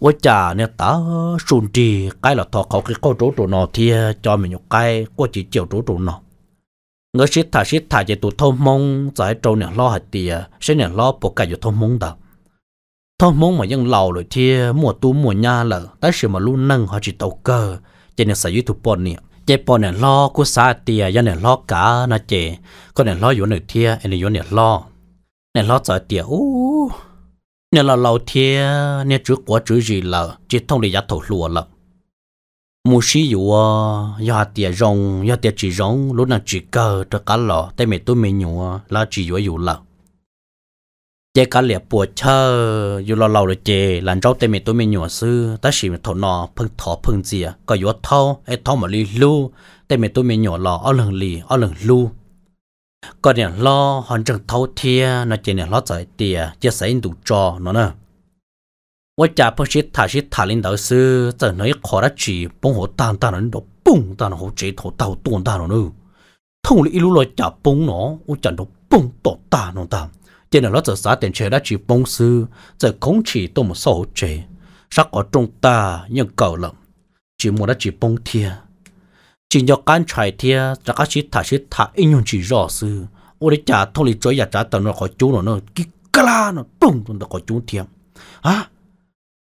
với cha này ta sùn trì cái là thọ khó cái câu chỗ chỗ nào thì cho mình nhục cái cô chỉ chiều chỗ chỗ nọ người sĩ thả sĩ thả về tụ thông mông giải trâu nè lo hạt tìa sẽ nè lo bộ cả cho thông mông đó thông mông mà dân lầu rồi thì mùa tú mùa nha lờ, tới sự mà luôn nâng họ chỉ tàu cơ chỉ nè sử dụng tụ bọn nè chế bọn nè lo của xã tìa dân nè lo cả nà chế có nè lo vô nè anh nè vô nè lo nè lo giải tìa u nè lo lâu thia nè chữ quả chữ gì lờ, chỉ thông để giá thổ lùa lắm mu shi yu wo ya tia rong ya tia chỉ rong lúc nào chỉ cờ cho cá lò tay mẹ tôi mình nhủ là chỉ yu yu lợ chế cá liệp bùa chơ yu lò lò rồi chế lần rau tay mẹ tôi mình nhủ sư ta chỉ thổ nọ phun thọ phun gì à có yu thâu ai thâu mà li lu tay mẹ tôi mình nhủ lò ở lần li ở lần lu có nè lo hoàn trần thâu thia nó chế nè lo giải tia chế sấy đủ trò nó nè. 我家不是他是他领导是在那一块的去帮我当当人都蹦当好这头到动当了呢，通了一路来家蹦呢，我讲到蹦到大弄当，见到了这啥点车的去蹦是，这空气多么少这，啥个重大也够了，只莫得去蹦天，只要干柴天，这个是他是他应用去绕是，我的家通了这一家等了好久了呢，叽嘎啦呢，咚咚的好久天啊。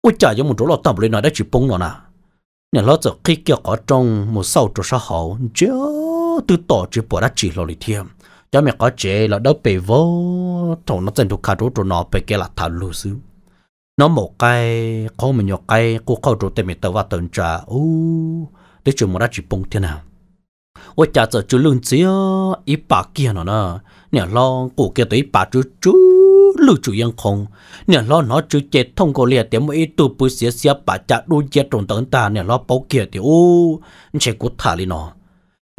ôi rồi chỉ bông lọ lọ nhà một sau giờ từ đã đi 我家有么着了，大不了拿来去崩了呢。你老子开个个钟，么烧着啥好，就都到只把它接了里天。cho mẹ có chế là đâu bị vô thầu nó chân thuộc cả đồ nó bị cái là thà lù sư nó một cái có mình nhọc cái cô khâu đồ tên mẹ tàu và tuần trà u để chúng mình đã chỉ bông thế nào ôi cha giờ chú lương chia ít bà kia nó nè nè lo cô kia tới bà chú chú lưu chủ yên không nhà lo nó chứ chết thông cổ liệt tiếng mấy tu bự xía xía bà chả đu chết trộn tấn ta nhà lo bảo kia thì ô chế cú thả đi nó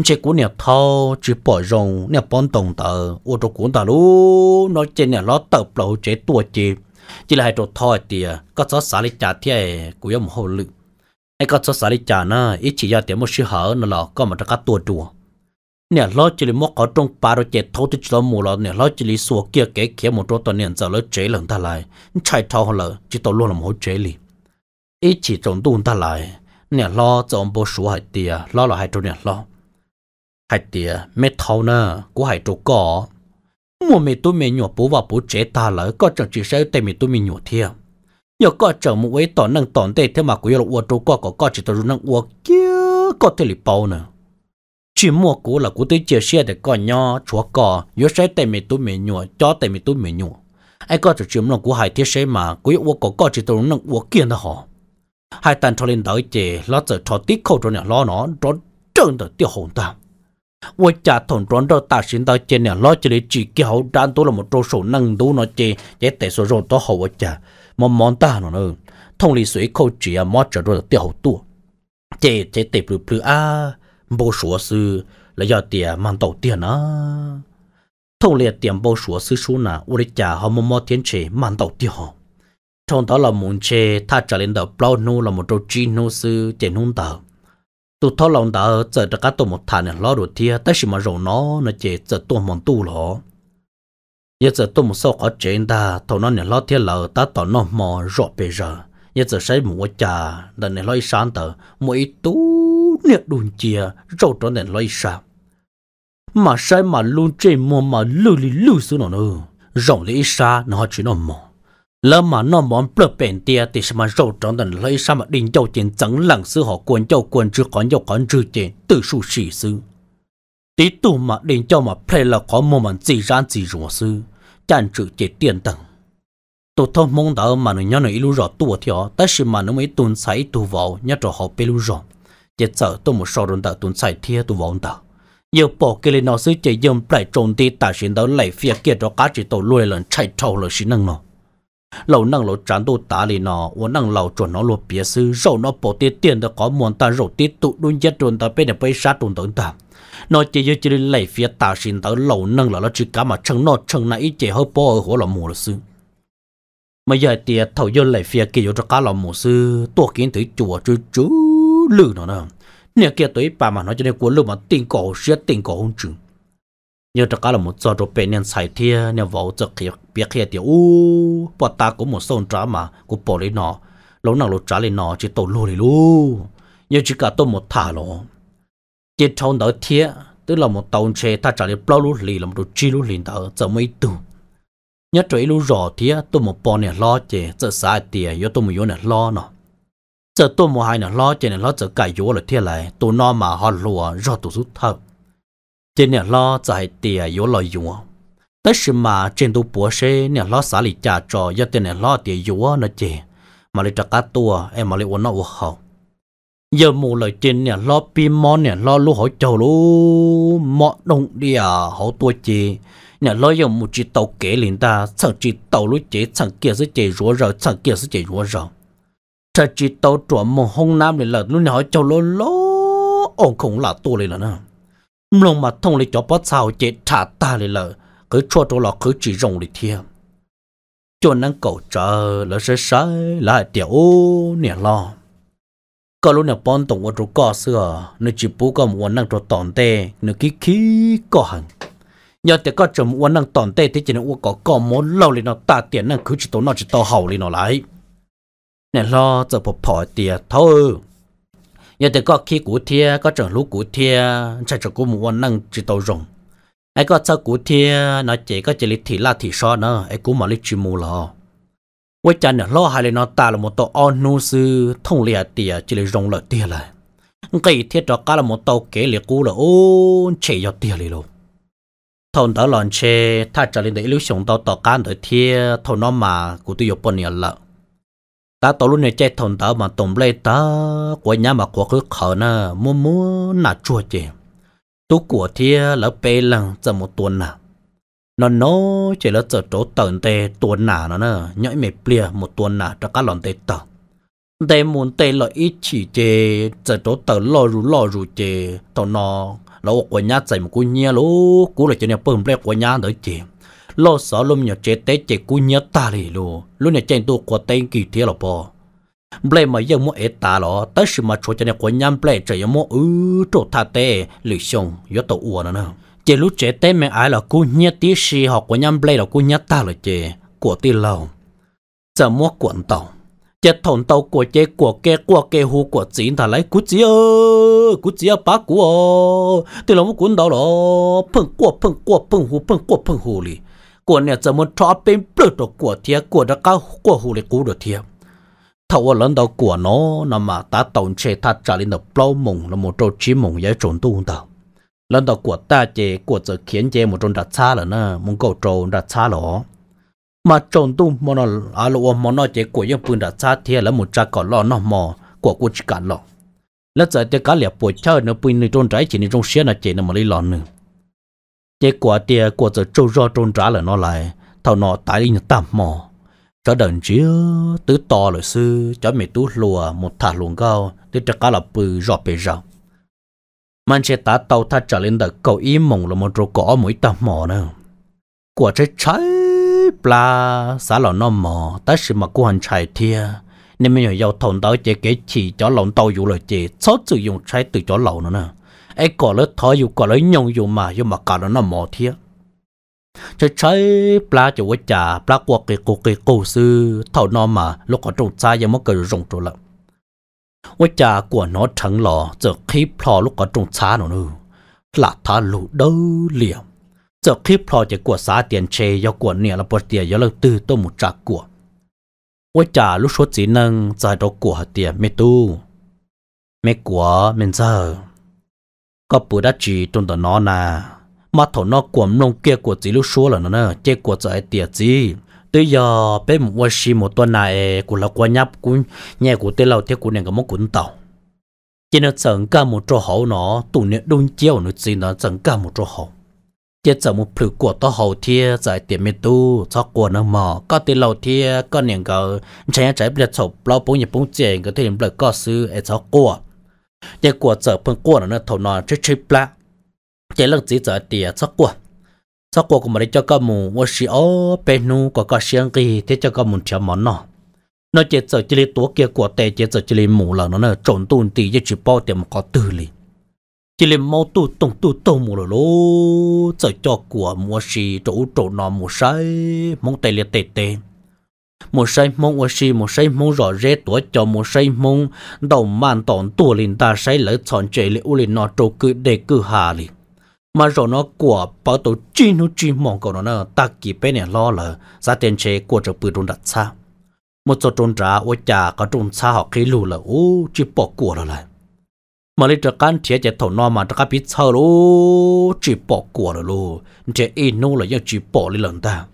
chế cú nhà thao chỉ bỏ rồng nhà bón tổng tờ ô trộn cuốn ta lú nó chế nhà lo tập lâu chế tua chế chỉ là hai trộn thoi tìa có chó xả lý chả thế cú yếm hồ lực ai có chó xả lý chả na ít chỉ ra tiếng một sư hở nó lọ có mà ra cá tua chùa เนี่ยล้อจิลิมอกตรงปาโรเจทอติจลมูลเนี่ยล้อจิลิสัวเกียเก๋เขียมตัวตอนเนี่ยจะล้อเจหลังทลายใช่ทอเหรอจิตตล้วนลำหัวเจลีอีจิตรงตูนทลายเนี่ยล้อจอมโบสัวหายเตียล้อหล่อหายตัวเนี่ยล้อหายเตียเม็ดเท่าน่ะกูหายตัวก่อมัวเมตุเมหยวปูว่าปูเจตาเหรอก็จังจีใช้เตเมตุเมหยวเทียยก็จังมุไว้ตอนนั่งตอนเตะเท่ามากูยลอวัวตัวก็ก็จิตตรุนั่งวัวเกี้ยก็เทลิเปาเนาะ chỉ mua cũ là cũ tới chia sẻ để cò nhau chúa cò yếu sẽ tay mình tôi mì nhùa cho tay mình tôi mì nhùa ai có chủ chiếm lòng của hai thiết sẽ mà quý uo có có chỉ tôi nâng uo kiên đó họ hai tàn cho lên đợi chị lo giờ cho tí khâu cho nè lo nó rồi trơn được tiêu hồn ta uo cha thôn rồi đó ta xin đợi chị nè lo chỉ để chỉ kia hậu đan tôi là một trâu sổ nâng đủ nó chị để tệ số rồi đó hậu uo cha mà món ta nó nữa thông lý suy khâu chỉ à mót trở rồi tiêu hậu tu. chị chị tệ bự bự à bố số sư là do tiền mang tàu tiền á thông liệt tiền bố số sư số nà uri trả họ mua mua tiền chế mang tàu tiền họ trong đó là muốn chế ta trở lên đầu bao nhiêu là một trâu chín nô sư tiền nung tờ tụ thọ lòng tờ giờ được các tổ một thằng này lo đồ thia tới khi mà rổ nó nó chế giờ tổ mòn tu lọ giờ giờ tổ một số có chuyện ta thầu nó này lo tiền lợ ta tỏ nó mò rõ bây giờ giờ giờ xây mua trà đợt này lo sáng tờ mua ít tu liệt đùn chìa râu trỏ nền lấy xa. Mà sai mà luôn chê mò mà lưu li lưu xuống nó nữa. Rộng lý xa nó chỉ nó mò. Lỡ mà nó món bờ bền tia thì sao mà râu trỏ nền lấy xa mà đình châu chiến chẳng lặng sư họ quân châu quân chứ còn châu còn chứ chiến tự su sĩ sư. Tí tù mà đình châu mà phê là có mô mà gì ra gì rùa sư. Chàn trừ chế tiền tầng tôi thông mong đợi mà nó nhau nó ilu rõ tua thì họ, ta mà nó mới tuôn sai tu vào nhớ trò họ bê lu rõ giờ sợ tôi một sò run ta tuấn sai thia tôi vốn ta nhiều bộ cái lên nó sẽ chạy dâm lại trốn đi ta xin đó lại phía kia đó cá chỉ tàu lùi lần chạy trâu là xí năng nó lâu năng lâu trán tôi ta lên nó và năng lâu chuẩn nó lột bia sư rồi nó bỏ tiền tiền đó có muốn ta rồi tiền tụ đun chết rồi ta bên này bây sát rồi tận ta nó chỉ giờ chỉ lại phía ta xin đó lâu năng là nó chỉ cả mà chân nó chân này chỉ hơi bỏ ở hồ là mù là sư mà giờ tiền thầu vô lại phía kia cho cá là mù sư tôi kiến thấy chùa chú chú lử nó nè nè kia tới ba mà nó cho nên cuốn lử mà tình cổ sẽ tình cổ không chừng nhớ cho cả là một trò trò bể nên xài thia nên vào cho kia biết kia tiểu u bà ta cũng một sông trả mà cũng bỏ lấy nó lâu nào lột trả lấy nó chỉ tổ lô đi luôn nhớ chỉ cả tôi một thả nó chỉ trong đó thia tức là một tàu xe ta trả lấy bao lú lì làm đồ chi lú lì đó giờ mới đủ nhớ trời lú rõ thia tôi một bò này lo chè giờ sai tiền yếu tôi một yếu này lo nó giờ tôi mua hai nè lo trên nè lo giờ cài vô là thiệt lại tôi nó mà họ lùa rồi tôi rút thở trên nè lo giờ hay tiền vô lời dùng tất sự mà trên tôi bỏ xe nè lo xả lì trả trò giờ trên nè lo tiền vô nó chè mà lấy trả cá tua em mà lấy uống nó uống hậu giờ mù lời trên nè lo pin món nè lo lu hỏi chầu lu mọ đông đi à hậu tua chè nè lo giờ một chỉ tàu kế liền ta chẳng chỉ tàu lu chế chẳng kia sẽ chế rúa rồi chẳng kia sẽ chế rúa rồi 这只都琢磨红男的了，你还叫了咯？哦，恐啦多了呢。龙马通里叫把草节查大了了，可错着了可只容的天，就能够着了是谁来掉你了？ก็รู้เนี่ยปอนตรงว่าตัวก็เสือนึกจิปุก็มวนนั่งตัวตอนเต้นึกคิคิก็หันยอดแต่ก็จมวนนั่งตอนเต้ที่จะนึกว่าก็ก็มดเล่าเลยเนาะตาเตียนนั่งคือจิตโตนอจิตโตเห่าเลยเนาะไหล nè lo giờ bộ bỏ tiền thôi giờ thì có khi cú thia có trở lũ cú thia chạy trở cú mua năng chỉ tàu rồng ai có sao cú thia nói chỉ có chỉ lịch thì la thì so nữa ai cú mà lịch chỉ mù lo quay chân nè lo hai lần nó ta là một tàu on nu sư thông lìa tiệt chỉ lịch rồng lợi tiệt là cái thiết đó cả là một tàu kế liệt cú là ôn chỉ cho tiệt liền luôn thôn đó lòn chê ta trở lên để lưu sống tàu tàu can đời thia thôn nó mà cú tôi yêu bọn nhiều lợi ta tổ luôn này chơi thằng đó mà tổng lê ta của nhà mà của cứ khờ na mua mua nà chua chè tú của thia là bê lăng giờ một tuần nà nó nó chỉ là giờ chỗ tận tê tuần nà nó nè nhảy mệt plia một tuần nà cho các lòn tê tờ tê muốn tê là ít chỉ chè giờ chỗ tờ lo rủ lo rủ chè tao nó lâu của nhà dạy một cú nhia lú cú là cho nhà bơm lê của nhà đỡ chè lo sợ lùm nhỏ chế tế chế cú nhớ ta lì lù lúc này chen tu của tên kỳ thế là bò ble mà giờ mua ế ta lọ tới sự mà chỗ chân này của nhám ble chỉ mua ư chỗ tha tê lì xong yếu tàu uo nữa nè chế lúc chế tế mẹ ai là cú nhớ tí si họ của nhám ble là cú nhớ ta là chế của tì lâu giờ mua cuộn tàu chế thòng tàu của chế của kê của kê hu của chín thà lấy cú chí ơ cú chí ơ bá cú ơ tì lâu mua tàu lọ phừng của phừng của phừng hu phừng của phừng hu lì của nè giờ muốn cho bên bự đồ của thiệt của đó cao của hồ lệ cũ đồ thiệt thầu ở lần đầu của nó nó mà ta tổng chế ta trả lên được bao mùng là một trâu chí mùng giải trốn tu đầu lần đầu của ta chế của giờ khiến chế một trâu đặt xa là nè muốn cầu trâu đặt xa lỏ mà trốn tu mà nó à lụa mà nó chế của những phương đặt xa thiệt là một cha cỏ lọ nó mò của cô chỉ cả lọ lát giờ thì cá liệp bồi chơi nó pin nơi trôn trái chỉ nơi trôn xe là chế nó mà lấy lọ nữa chế quả tia của giờ trâu ro trôn trả là nó lại thảo nó tái lên tạm mò cho đần chứ tứ to lời sư cho mẹ tú lùa một thả luồng cao tứ cho cá là bự rọ bề rào man chế tá tàu thắt trở lên đợt cầu ý mộng là một rô cỏ mũi tạm mò nữa quả trái trái bla xã lò nó mò tá sự mà của hành trái thia nên mình giao thông tới chế kế chỉ cho lòng tàu dụ lời chế số sử dụng trái từ chỗ lầu nữa nè ai cỏ lỡ thở dù cỏ lỡ nhông dù mà dù mà cả nó nó mò thiệt chơi chơi pla chỗ quá chả pla qua cái cổ cái cổ sư thảo nó mà lúc có trâu cha giờ mất cái rồng trâu lắm. quá chả của nó chẳng lò giờ khi plò lúc có trâu cha nó nữa là thà lụ đâu liệm giờ khi plò chỉ của xã tiền chê do của nè là bớt tiền do là từ tôi một trạc của quá chả lúc số chỉ năng giải đâu của tiền mê tu mê của mình giờ ก็ปูดัจีจนต่อนอนามาถอนอกวมลงเกียกวดจีลูกชัวแล้วนะเจ๊กวดจะไอเตียจีตัวยอเป็นวัชิมตัวนายกูละกวยับกูแง่กูเตเราเทียกูเนี่ยก็มกุนเต่าเจนจังก้ามุจหอนอตุเนี่ยดุนเจียวนุจีนจังก้ามุจหอเจ๊จังมุพลูกวดต่อหอเทียใจเตียไม่ตู้ชอกกวนมอก็เตเราเทียก็เนี่ยก็ใช้ใจเปลี่ยนศพเราปุ่งอย่าปุ่งเจงก็เทียมเปลือกก็ซื้อไอชอกกวน chế của giờ phân của nó thầu nó chế chế pla chế lần chỉ giờ tiền cho của cho của mình mà cho các mù ô xí ô bê nu có có xiang kỳ thế cho các mù chéo món nọ nó chế giờ chỉ lấy tổ kia của tệ chế giờ chỉ lấy mù là nó nó trộn tuôn tì chế chỉ bao tiền mà có tư lý chỉ lấy mau tu tung tu tung mù rồi lố giờ cho của mua xí chỗ chỗ nọ mù sai mong tệ liệt tệ tệ một say mông ở si một say mông rõ rệt tuổi cho một say mông đầu màn tổn tổ linh ta say lỡ chọn chế lệ u linh nó trâu cứ để cứ hà li mà rồi nó của bảo tổ chi nu chi mong cầu nó nè ta kỳ bên này lo lờ ra tiền chế của trở bự trôn đặt xa một số trôn trả ô chả có trôn xa họ khí lù là ô chỉ bỏ của rồi lại mà lấy trở can chế chế thổ no mà trở cá biết sao lô chỉ bỏ của rồi lô chế in nô là do chỉ bỏ lên lần ta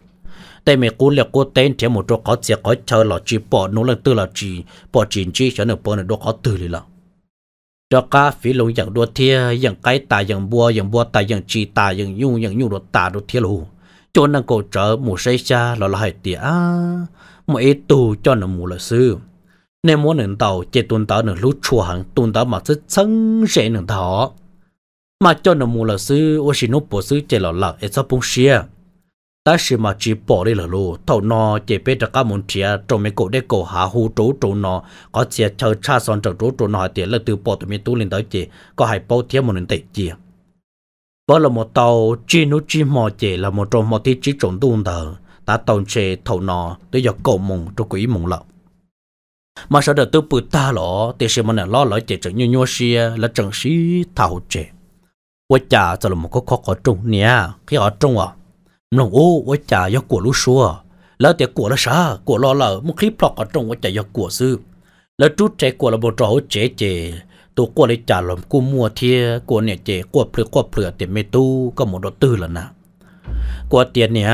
tê mẹ cú là cô tên chỉ một chỗ có chỉ có chờ là chỉ bỏ nô lên tư là chỉ bỏ chín chỉ cho nên bỏ nên đâu có từ lì là cho cá phí lông dạng đua thia dạng cái tà dạng bùa dạng bùa tà dạng chi tà dạng nhu dạng nhu đồ tà đồ thia lù cho nên cô chờ mù say xa là là hai tía mà ít tù cho nên mù là sư nên muốn nền tàu chỉ tuần tàu nền lú chua hàng tuần tàu mà rất sân sẽ nền thọ mà cho nên mù là sư ô xin nô bổ sư chỉ lọ là ít sao bung xia ta chỉ mà chỉ bỏ đi là lù thầu nó chỉ biết được các môn chia trong mấy cổ để cổ hạ hú trú trú nó có chia chờ cha son trú trú trú nó thì là từ bỏ tụi mình tu lên tới chỉ có hai bộ thiếu một nền tệ chỉ bỏ là một tàu chi nó chi mò chỉ là một trong một tí chỉ trốn tuôn thở ta tàu chế thầu nó tới giờ cổ mùng cho quỷ mùng lợn mà sợ đó tôi bự ta lọ thì sẽ mình lo lỡ chỉ chẳng như nhau xia là chẳng xí thầu chế, quá cha cho là một cái khó khó trùng nè khi ở trùng à มึงโอ้ว่าจ่ายกลัวรู้ชัว แล้วแต่กลัวละชากลัวรอเหล่ามึงคลิปพลอกก็ตรงว่าจ่ายกลัวซื้อแล้วจุดใจกลัวระบบจอเจเจ ตัวกลัวเลยจ่าหลอมกูมัวเทียกลัวเนี่ยเจกลัวเปลือกลัวเปลือกเต็มเมตู้ก็หมดตื้อแล้วนะกลัวเตียนเนี่ย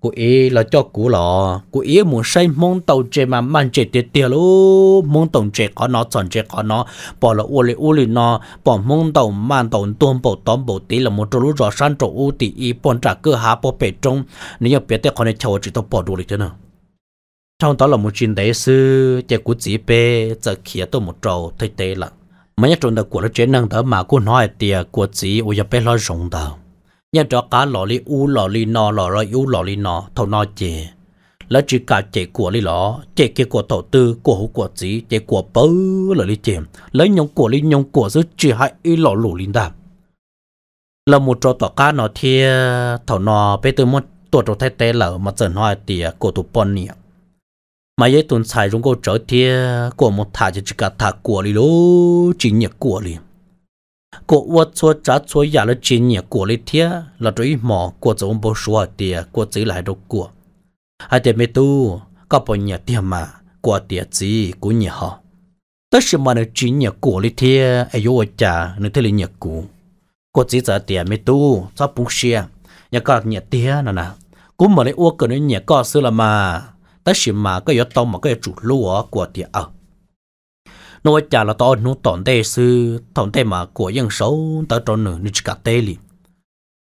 cô ý là cho cú lọ cô ý muốn xây mong tàu chế mà mang chế tiệt tiệt lú mong tàu chế có nó chọn chế có nó bỏ là u uoli nó bỏ mong tàu mang tàu tuôn bỏ tóm bỏ tí là một chỗ lú rõ san chỗ u tí ý bọn trả cơ há bỏ bể trong nếu như biết tiền con này chào chỉ tao bỏ đủ lịch chứ nào trong đó là một chuyện đấy sư chế cú chỉ bê giờ kia tôi một trâu thay tê là mấy nhất chỗ đó của nó chế năng đó mà cô nói tiệt, của chỉ u giờ bé lo rộng đâu nhà trọ cá lò li u lò li nò lò rồi u lò li nò thâu nò chè lỡ chỉ cả chè của li lò chè kia của thầu tư của hữu của gì chè của bơ lò li chè lấy nhông của li nhông của giữ chỉ hại y lò lù linh đạp là một trò tọa ca nó thia thầu nò bây từ một tổ trò thay tế lở mà dần hoa tìa của tụ bọn nè mà ye tuần xài rung cô trở thia của một thả chỉ cả thả của li lô chỉ nhật của liền cô ua chúa trả chúa giả là chín nhà của lý thía là trỗi mỏ của giống bố số tiề của chỉ lại đâu của hai tiề mê tu có bao nhiêu tiề mà của tiề gì của nhà họ tất nhiên mà nó chín nhà của lý thía ai yêu trả nó thấy là nhà cũ của chỉ trả tiề mê tu cho bung xe nhà có nhà tiề nè nè cũng mà lấy ua cái nhà có xưa là mà tất nhiên mà cái yếu tông mà cái chủ lúa của tiề ở nói chả là tao nó tổn tệ sư tổn tệ mà của dân số ta trốn nữa nước cả tệ liền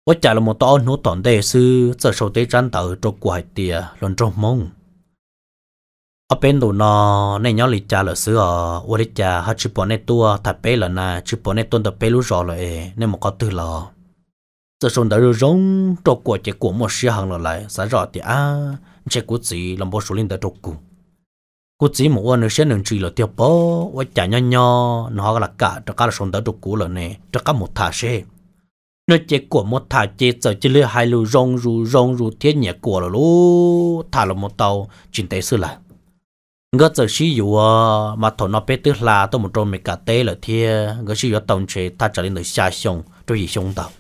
nó chả là một tao nó tổn tệ sư giờ xấu tệ chán tao trốn quậy tiề lần trốn mông ở bên đồ nó này nhớ lịch là xưa ở ở lịch cha hát này tua thật bé là na chụp bọn này tuân tập bé lúc rồi rồi nên mà có từ là giờ xong đã rồi rong trộn của chỉ của một xe hàng là lại sáng rõ thì à chỉ của gì làm bao số linh đã trộn cùng một một một một là là là là là nhỏ nó cả cả cả nè xe của lại hai rong rong 我只冇啊，你先能追了掉啵，我讲呀呀，那个啦噶，这个啦上到就过了呢，这个没他些，那结果没他节奏，这里还路融入融入天也过了喽，他了没到，真得是了。ngỡ giờ xí dụ ờ, mà thọ nó bé tức là tôi một trong mấy cả tế là thia ngỡ xí dụ tổng chế ta trở lên được xa xong tôi gì xong tao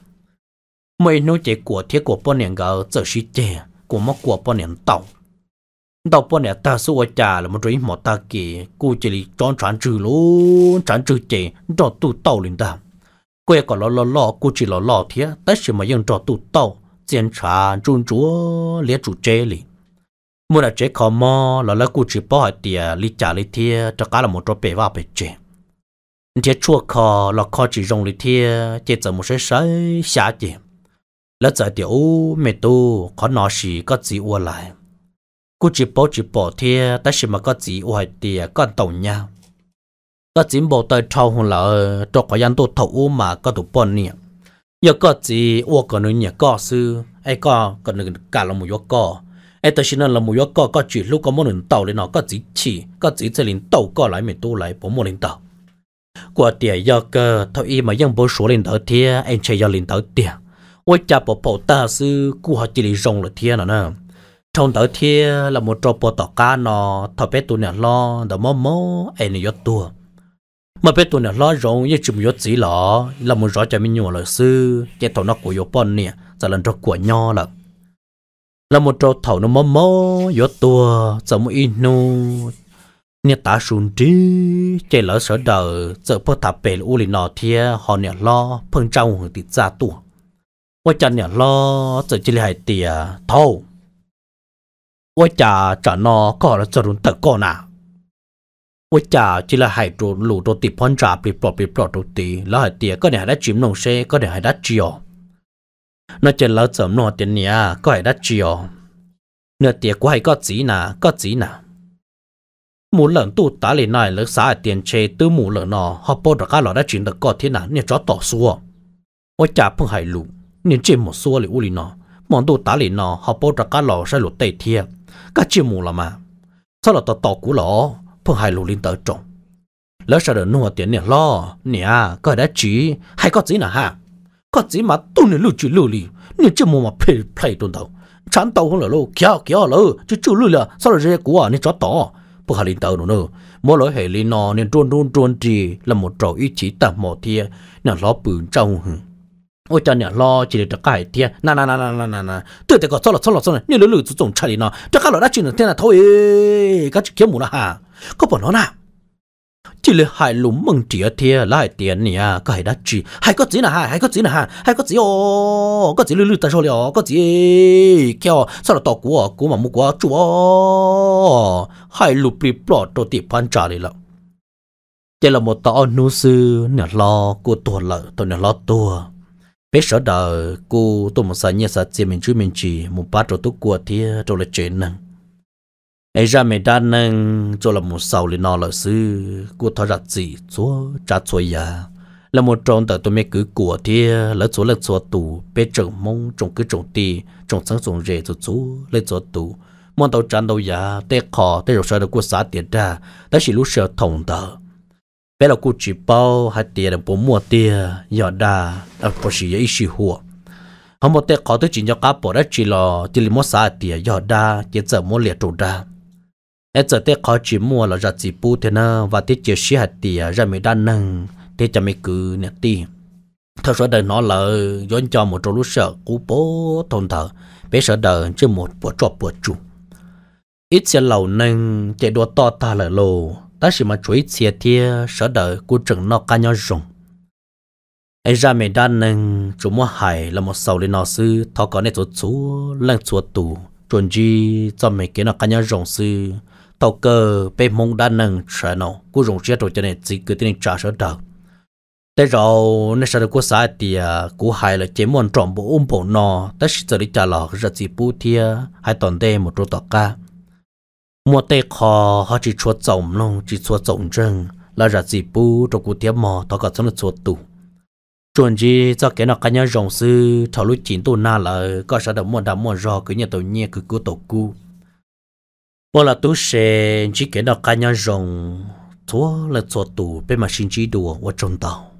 mấy nô chế của thiết của bọn nền gạo giờ xí chè của mốc của bọn nền tàu này ta 到半年大是我家了么追毛大给，估计里装船只喽，船只姐找都到领的，过个老老老估计老老天，但是没用找都到，检查中着列住这里。mua là một một chế khó mò là là cụ chỉ bỏ hỏi tiền lý trả lý thia cho cá là một trò bể vào bể chế thế chua khó là khó chỉ rong li thia chế tới một số sai xả chế là giờ tiểu mẹ tu khó nói gì có gì uo lại cú chỉ bỏ chỉ bỏ thì ta chỉ mà có gì hoài thì con tàu nhau có chỉ bộ tới trâu hồn là cho có dân tu thấu mà có tụ bọn nè giờ có gì ô có nữa nhỉ có sư ai có có nữa cả là một yếu có ai tới xin là một yếu có có chỉ lúc có một lần tàu lên nó có chỉ chỉ có chỉ sẽ lên tàu có lại mình tu lại bỏ một lần tàu qua tiền giờ cơ thôi y mà dân bố số lên tàu thì anh chạy giờ lên tàu tiền ôi cha bỏ bỏ ta sư cú họ chỉ lấy rong là thiên nữa nè trong đó thì là một trò bộ tỏ cá nó thọ bé tu nó lo đó mò mò ai nó yết tua mà bé tụi nó lo rồi yết chụp yết gì lọ là một rõ cho mình nhiều lời sư cái thầu nó của yết bọn nè giờ lần trò của nho là là một trò thầu nó mò mò yết tua giờ một ít nu nè ta sùn chứ chạy lỡ sợ đời giờ bớt thả bể u lì nọ thì họ nè lo phân trâu hưởng tịt ra tua qua chân nè lo giờ chỉ là hai tiề thâu 我家这那搞了这种得搞呢。我家只了海州路州地盘查比不比不州地，老海地个人还在金融些，个人还在交。nó à. chỉ lỡ chấm nó tiền nhà có ai đã chiều nửa tiền của hay có gì nà có gì nà mù lợn tu tá lên này lỡ xả tiền chê tư mù lợn nó họ bỏ được cả lọ đã chuyển được có thế nào nên chó tỏ xua ôi chả phong hải lụ nên chỉ một xua lì lì nó món tu tá lên nó họ bỏ được cả lọ sẽ lụt tây thiệt cả chiều mù là mà sao là tao tao cú lỗ phương hai lù linh tới trộn lỡ sao được nuôi tiền nè lo nè có đã chỉ hay có gì nữa ha có gì mà tu nè lù chỉ lù đi, nè chiều mù mà phê phê tuần đầu chán tao không là lô kia kia lô chỉ chú lù là sao là dễ cú à nè chó tỏ phương hai linh tới nữa mỗi lối hệ linh nọ nè trôn trôn trôn trì là một trò ý chỉ tạm mò thia nè lo bự trong 我讲你老几的这改天，那那那那那那那，对这个错了错了错了，你老老子总吃的呢，这个老大今天天头诶，个就节目了哈，个不能啦，这里还龙门这天来点你啊，个还得去，还个子呢哈，还个子呢哈，还个子哦，个子六六在说了，个子叫算了到国国嘛木国住哦，还路被不到地盘家里了，这了么到农事你老过多了，到你老多。bé sợ đờ cô tôi một sợ nhớ sợ chỉ mình chú mình chỉ một bát rồi tôi cua thì tôi là chuyện năng ấy ra mình đang nâng cho là một sầu lên nó là sư cô thọ ra gì chúa cha chúa ya là một tròn tờ tôi mới cứ của thì lỡ chúa lỡ chúa tù bé trộn mông trồng cứ trồng ti, trồng sáng trồng rễ cho chú, lấy chúa tù mong tàu tràn đầu ya tê khó tê rồi sợ được cô xã tiền ra đó chỉ lúc sợ thòng tờ bé là cô chỉ bao hạt tiền là bố mua tiền giờ đã là bố chỉ là ít hùa họ một tết có tới chỉ cho cá bò đó chỉ lo chỉ là mua xả tiền giờ đã chỉ giờ mua liệt trụ đã ở giờ tết có chỉ mua là ra chỉ bu thế nào và tết chỉ xí hạt tiền ra mấy đan nâng tết cho mấy cứ nè tiền thật sự đời nó là dọn cho một chỗ lúc sợ cú bố tồn thờ, bé sợ đời chưa một bữa trọ bữa chủ ít sẽ lâu nâng chạy đua to ta là lâu ta chỉ mà chuối chia tia sợ đợi cô trưởng nó ca nhau rồng anh ra mình đan nâng chú mua hải là một sầu lên nó sư thọ có nên chuột chú lần chuột tù chuẩn gì cho mình cái nó ca nhau rồng sư tàu cơ bê mông đan nâng sợ nó cô rồng chia rồi cho nên chỉ cứ tin trả sợ đợi thế rồi nên sợ cô sai thì cô hải là chế muốn trộm bộ ôm bộ nó ta chỉ sợ đi trả lọ rất chỉ bu tia hai tuần đây một chỗ tọt ca mua tê khó họ chỉ chúa tổng luôn chỉ chúa tổng chân là ra gì bu trong cuộc tiếp mò tao cả trong chúa tù chuẩn gì cho cái nào cá nhân rồng sư thảo lúc chín tu na là có sao đâu mua đám mua rò cứ nhà tổ nhẹ cứ cứ tổ cu bỏ là tú sẽ chỉ cái nào cá nhân rồng chúa là chúa tù bên mà sinh chỉ đùa ở trong tàu